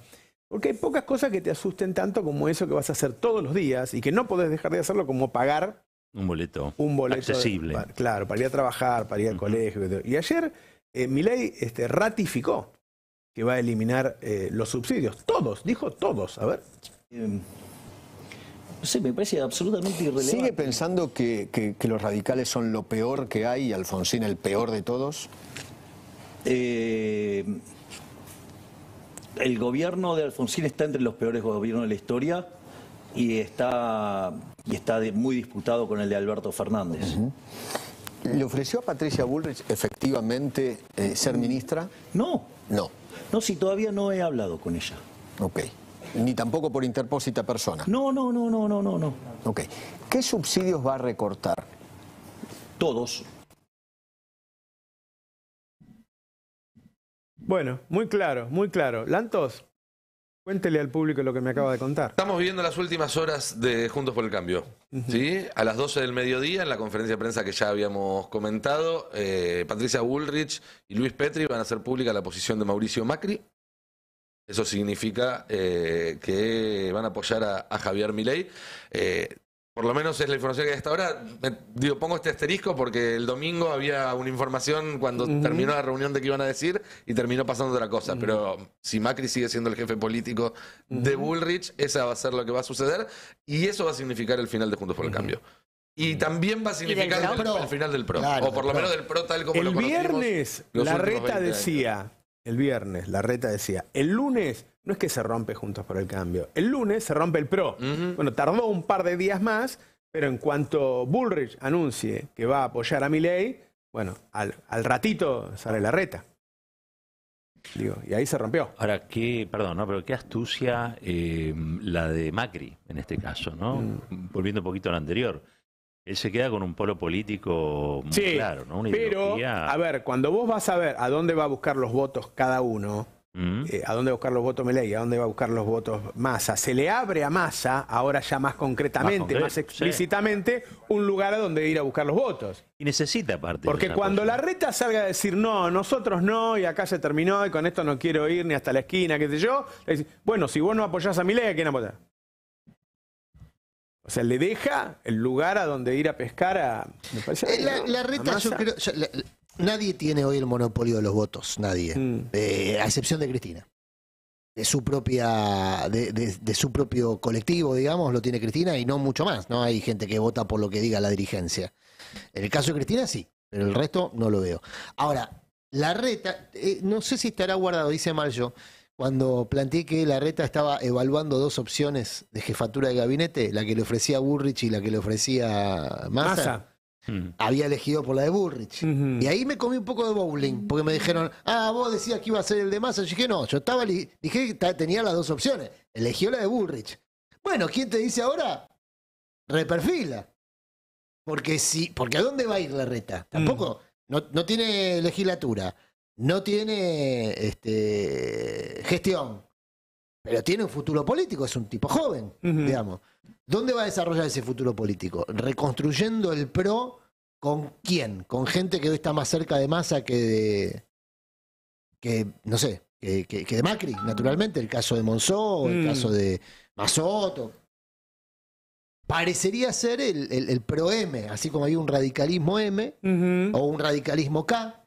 Porque hay pocas cosas que te asusten tanto como eso que vas a hacer todos los días y que no podés dejar de hacerlo como pagar. Un boleto. Un boleto. Accesible. claro, para ir a trabajar, para ir al colegio. Y ayer eh, mi ley este, ratificó que va a eliminar eh, los subsidios. Todos, dijo todos. A ver. Em, no sé, me parece absolutamente irrelevante. ¿Sigue pensando que, los radicales son lo peor que hay y Alfonsín el peor de todos? Eh, el gobierno de Alfonsín está entre los peores gobiernos de la historia y está, y está muy disputado con el de Alberto Fernández. ¿Le ofreció a Patricia Bullrich efectivamente eh, ser ministra? No. No. No, si todavía no he hablado con ella. Ok ni tampoco por interpósita persona. No, no, no, no, no, no, no. Ok. ¿Qué subsidios va a recortar? Todos. Bueno, muy claro, muy claro. Lantos, Cuéntele al público lo que me acaba de contar. Estamos viviendo las últimas horas de Juntos por el Cambio. ¿sí? A las 12 del mediodía, en la conferencia de prensa que ya habíamos comentado, eh, Patricia Bullrich y Luis Petri van a hacer pública la posición de Mauricio Macri eso significa eh, que van a apoyar a, Javier Milei. Eh, por lo menos es la información que hay hasta ahora. pongo este asterisco porque el domingo había una información cuando terminó la reunión de que iban a decir y terminó pasando otra cosa. Mm. Pero si Macri sigue siendo el jefe político de Bullrich, esa va a ser lo que va a suceder y eso va a significar el final de Juntos por el Cambio. Y también va a significar el, final del PRO. o por lo menos del PRO tal como el lo El viernes la reta decía el viernes, la reta decía, el lunes no es que se rompe Juntos por el Cambio, el lunes se rompe el PRO. Bueno, tardó un par de días más, pero en cuanto Bullrich anuncie que va a apoyar a Milei, bueno, al, ratito sale la reta. Digo, y ahí se rompió. Ahora, qué, perdón, ¿no? pero qué astucia eh, la de Macri en este caso, ¿no? Mm. Volviendo un poquito a la anterior él se queda con un polo político muy claro, ¿no? pero, a ver, cuando vos vas a ver a dónde va a buscar los votos cada uno, mm. eh, a dónde va a buscar los votos Meley, a dónde va a buscar los votos Massa, se le abre a Massa, ahora ya más concretamente, más, explícitamente, un lugar a donde ir a buscar los votos. Y necesita parte. Porque cuando la reta salga a decir, no, nosotros no, y acá se terminó, y con esto no quiero ir ni hasta la esquina, qué sé yo, le bueno, si vos no apoyás a Milei, ¿a quién apoyás? O sea, le deja el lugar a donde ir a pescar a. Eh, la, reta, yo creo. nadie tiene hoy el monopolio de los votos, nadie. Mm. Eh, a excepción de Cristina. De su propia. De, su propio colectivo, digamos, lo tiene Cristina y no mucho más. No hay gente que vota por lo que diga la dirigencia. En el caso de Cristina, sí, pero el resto no lo veo. Ahora, la reta, eh, no sé si estará guardado, dice mal cuando planteé que la reta estaba evaluando dos opciones de jefatura de gabinete, la que le ofrecía Burrich y la que le ofrecía Massa, hmm. había elegido por la de Burrich. Y ahí me comí un poco de bowling, porque me dijeron, ah, vos decías que iba a ser el de Massa. Yo dije, no, yo estaba, dije que tenía las dos opciones. Elegió la de Burrich. Bueno, ¿quién te dice ahora? Reperfila. Porque sí, si, porque ¿a dónde va a ir la reta? Tampoco, mm. no, no tiene legislatura no tiene este, gestión, pero tiene un futuro político, es un tipo joven, digamos. ¿Dónde va a desarrollar ese futuro político? Reconstruyendo el PRO con quién? Con gente que hoy está más cerca de masa que de, que, no sé, que, de Macri, naturalmente, el caso de Monzó, el mm. caso de Masoto. Parecería ser el, pro-M, así como hay un radicalismo M o un radicalismo K,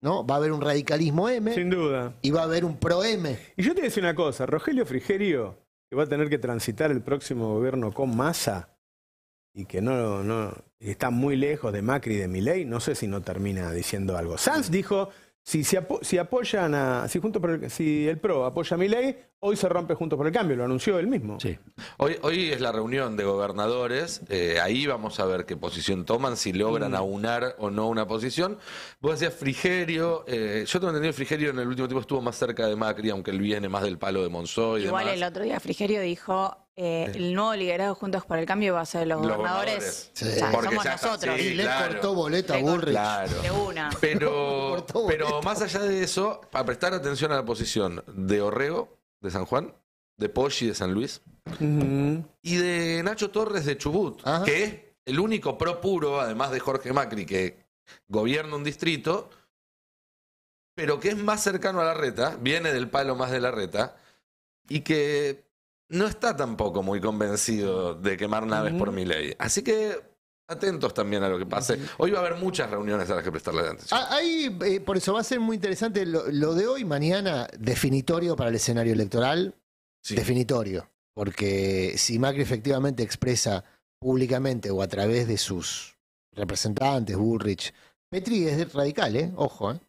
¿no? Va a haber un radicalismo M. Sin duda. Y va a haber un pro-M. Y yo te decía una cosa, Rogelio Frigerio, que va a tener que transitar el próximo gobierno con masa y que no, no está muy lejos de Macri y de Milei, no sé si no termina diciendo algo. Sanz dijo, si, apoyan Si, junto el, si el PRO apoya a mi ley, hoy se rompe Juntos por el Cambio, lo anunció él mismo. Hoy, hoy es la reunión de gobernadores, eh, ahí vamos a ver qué posición toman, si logran mm. aunar o no una posición. Vos decías Frigerio, eh, yo tengo entendido que Frigerio en el último tiempo estuvo más cerca de Macri, aunque él viene más del palo de Monzó Igual el otro día Frigerio dijo, eh, el nuevo liderazgo Juntos por el Cambio va a ser los, los gobernadores. somos nosotros. y le cortó boleta a una. Pero, pero más allá de eso, para prestar atención a la posición de Orrego, de San Juan, de Poggi, de San Luis, y de Nacho Torres, de Chubut, que es el único pro puro, además de Jorge Macri, que gobierna un distrito, pero que es más cercano a la reta, viene del palo más de la reta, y que no está tampoco muy convencido de quemar naves por mi ley. Así que atentos también a lo que pase. Hoy va a haber muchas reuniones a las que prestarle atención. Ah, ahí, eh, por eso va a ser muy interesante lo, de hoy, mañana, definitorio para el escenario electoral. Definitorio. Porque si Macri efectivamente expresa públicamente o a través de sus representantes, Bullrich, Petri es radical, ¿eh? Ojo, ¿eh?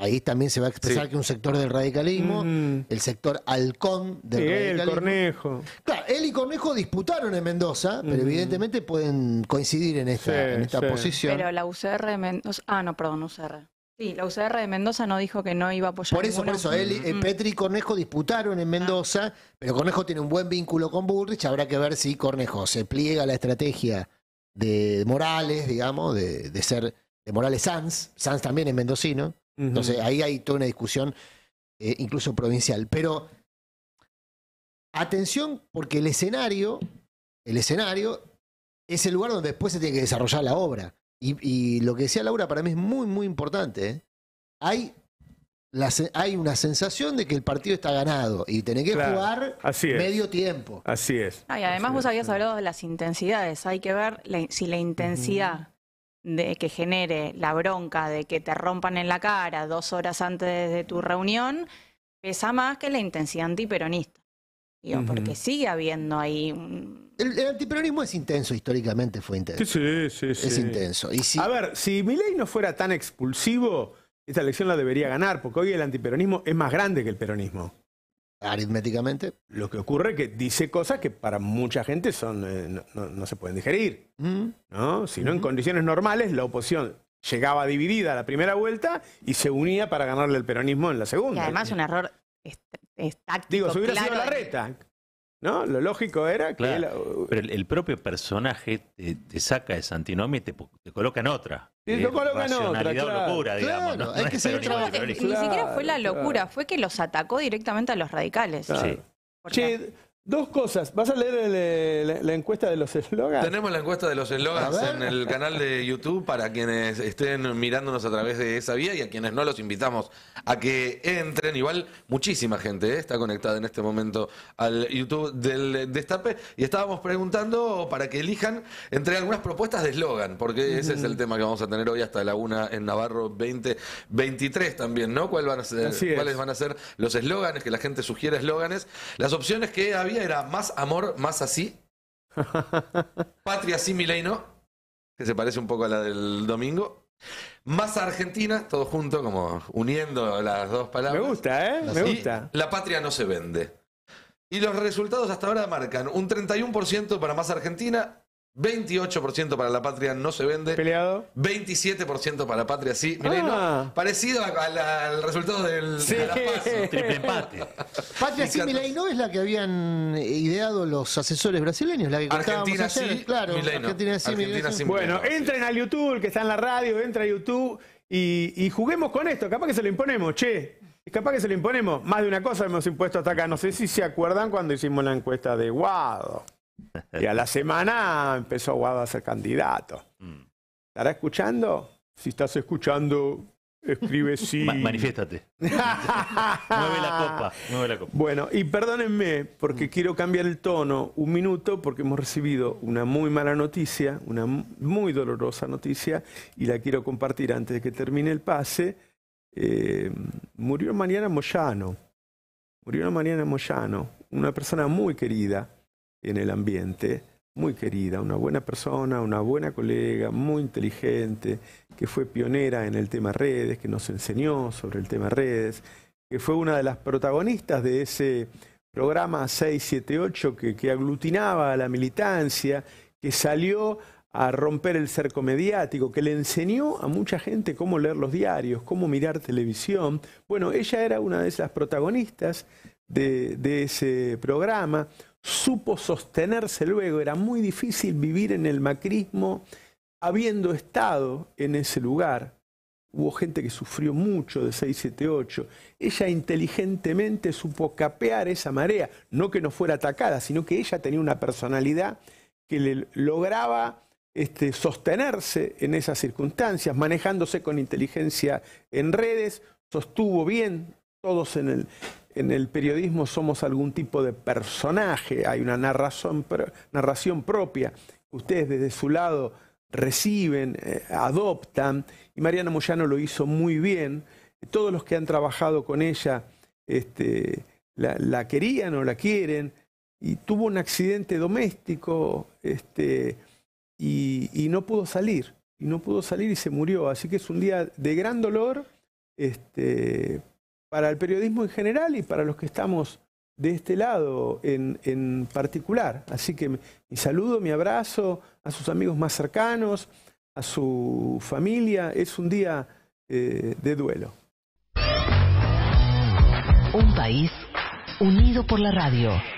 Ahí también se va a expresar que un sector del radicalismo, mm. el sector halcón del radicalismo. Él, Cornejo. Claro, él y Cornejo disputaron en Mendoza, pero mm. evidentemente pueden coincidir en esta, posición. Pero la UCR de Mendoza. Ah, no, perdón, UCR. Sí, la UCR de Mendoza no dijo que no iba a apoyar. Por eso, por eso, eh, mm. Petri y Cornejo disputaron en ah. Mendoza, pero Cornejo tiene un buen vínculo con Burrich. Habrá que ver si Cornejo se pliega a la estrategia de Morales, digamos, de, de ser de Morales Sanz. Sanz también es mendocino. Entonces ahí hay toda una discusión, eh, incluso provincial. Pero atención, porque el escenario, el escenario es el lugar donde después se tiene que desarrollar la obra. Y, lo que decía Laura para mí es muy, muy importante. ¿eh? Hay hay una sensación de que el partido está ganado y tiene que jugar medio tiempo. Así es. además vos habías hablado de las intensidades. Hay que ver si la intensidad de que genere la bronca de que te rompan en la cara dos horas antes de tu reunión pesa más que la intensidad antiperonista. porque sigue habiendo ahí El, antiperonismo es intenso, históricamente fue intenso. Sí, sí, sí. Es intenso. Y si... A ver, si Milei no fuera tan expulsivo, esta elección la debería ganar, porque hoy el antiperonismo es más grande que el peronismo aritméticamente. Lo que ocurre es que dice cosas que para mucha gente son, eh, no, se pueden digerir. Mm. ¿no? Si no, en condiciones normales, la oposición llegaba dividida a la primera vuelta y se unía para ganarle el peronismo en la segunda. además un error es, táctico. la ¿No? Lo lógico era que. Uh, pero el, propio personaje te, saca de antinomia y te, te coloca en otra. Te lo coloca en otra. Claro, locura, digamos. que Ni siquiera fue la locura, fue que los atacó directamente a los radicales. Sí. Dos cosas. ¿Vas a leer eh, la, encuesta de los eslogans? Tenemos la encuesta de los eslogans en el canal de YouTube para quienes estén mirándonos a través de esa vía y a quienes no los invitamos a que entren. Igual muchísima gente eh, está conectada en este momento al YouTube del Destape y estábamos preguntando para que elijan entre algunas propuestas de eslogan, porque ese es el tema que vamos a tener hoy hasta la una en Navarro 2023 también, ¿no? van a ¿Cuáles van a ser los esloganes? que la gente sugiera eslóganes? Las opciones que había era más amor, más así. Patria sí, que se parece un poco a la del domingo. Más Argentina, todo junto, como uniendo las dos palabras. Me gusta, ¿eh? Me gusta. La patria no se vende. Y los resultados hasta ahora marcan un 31% para Más Argentina, 28% para la patria no se vende. Peleado. 27% para la patria sí. Ah. parecido al resultado del empate. Patria sí, Mileno no es la que habían ideado los asesores brasileños, la que Argentina sí, claro, Bueno, entren al YouTube, que está en la radio, entra a YouTube y, juguemos con esto. Capaz que se lo imponemos, che. Capaz que se lo imponemos. Más de una cosa hemos impuesto hasta acá. No sé si se acuerdan cuando hicimos la encuesta de Guado. Y a la semana empezó Guado a ser candidato. Mm. ¿Estará escuchando? Si estás escuchando, escribe sí. manifiéstate. mueve la copa, la copa. Bueno, y perdónenme, porque mm. quiero cambiar el tono un minuto, porque hemos recibido una muy mala noticia, una muy dolorosa noticia, y la quiero compartir antes de que termine el pase. Eh, murió Mariana Moyano. Murió Mariana Moyano, una persona muy querida, en el ambiente, muy querida, una buena persona, una buena colega, muy inteligente, que fue pionera en el tema redes, que nos enseñó sobre el tema redes, que fue una de las protagonistas de ese programa 678 que, que aglutinaba a la militancia, que salió a romper el cerco mediático, que le enseñó a mucha gente cómo leer los diarios, cómo mirar televisión. Bueno, ella era una de esas protagonistas de ese programa supo sostenerse luego. Era muy difícil vivir en el macrismo habiendo estado en ese lugar. Hubo gente que sufrió mucho de 678. Ella inteligentemente supo capear esa marea, no que no fuera atacada, sino que ella tenía una personalidad que le lograba este, sostenerse en esas circunstancias, manejándose con inteligencia en redes, sostuvo bien todos en el, en el periodismo somos algún tipo de personaje, hay una narración, propia ustedes desde su lado reciben, eh, adoptan, y Mariana Moyano lo hizo muy bien. Todos los que han trabajado con ella este, la, querían o la quieren, y tuvo un accidente doméstico este, y, no pudo salir, y no pudo salir y se murió. Así que es un día de gran dolor, este, para el periodismo en general y para los que estamos de este lado en, particular. Así que mi saludo, mi abrazo a sus amigos más cercanos, a su familia. Es un día eh, de duelo. Un país unido por la radio.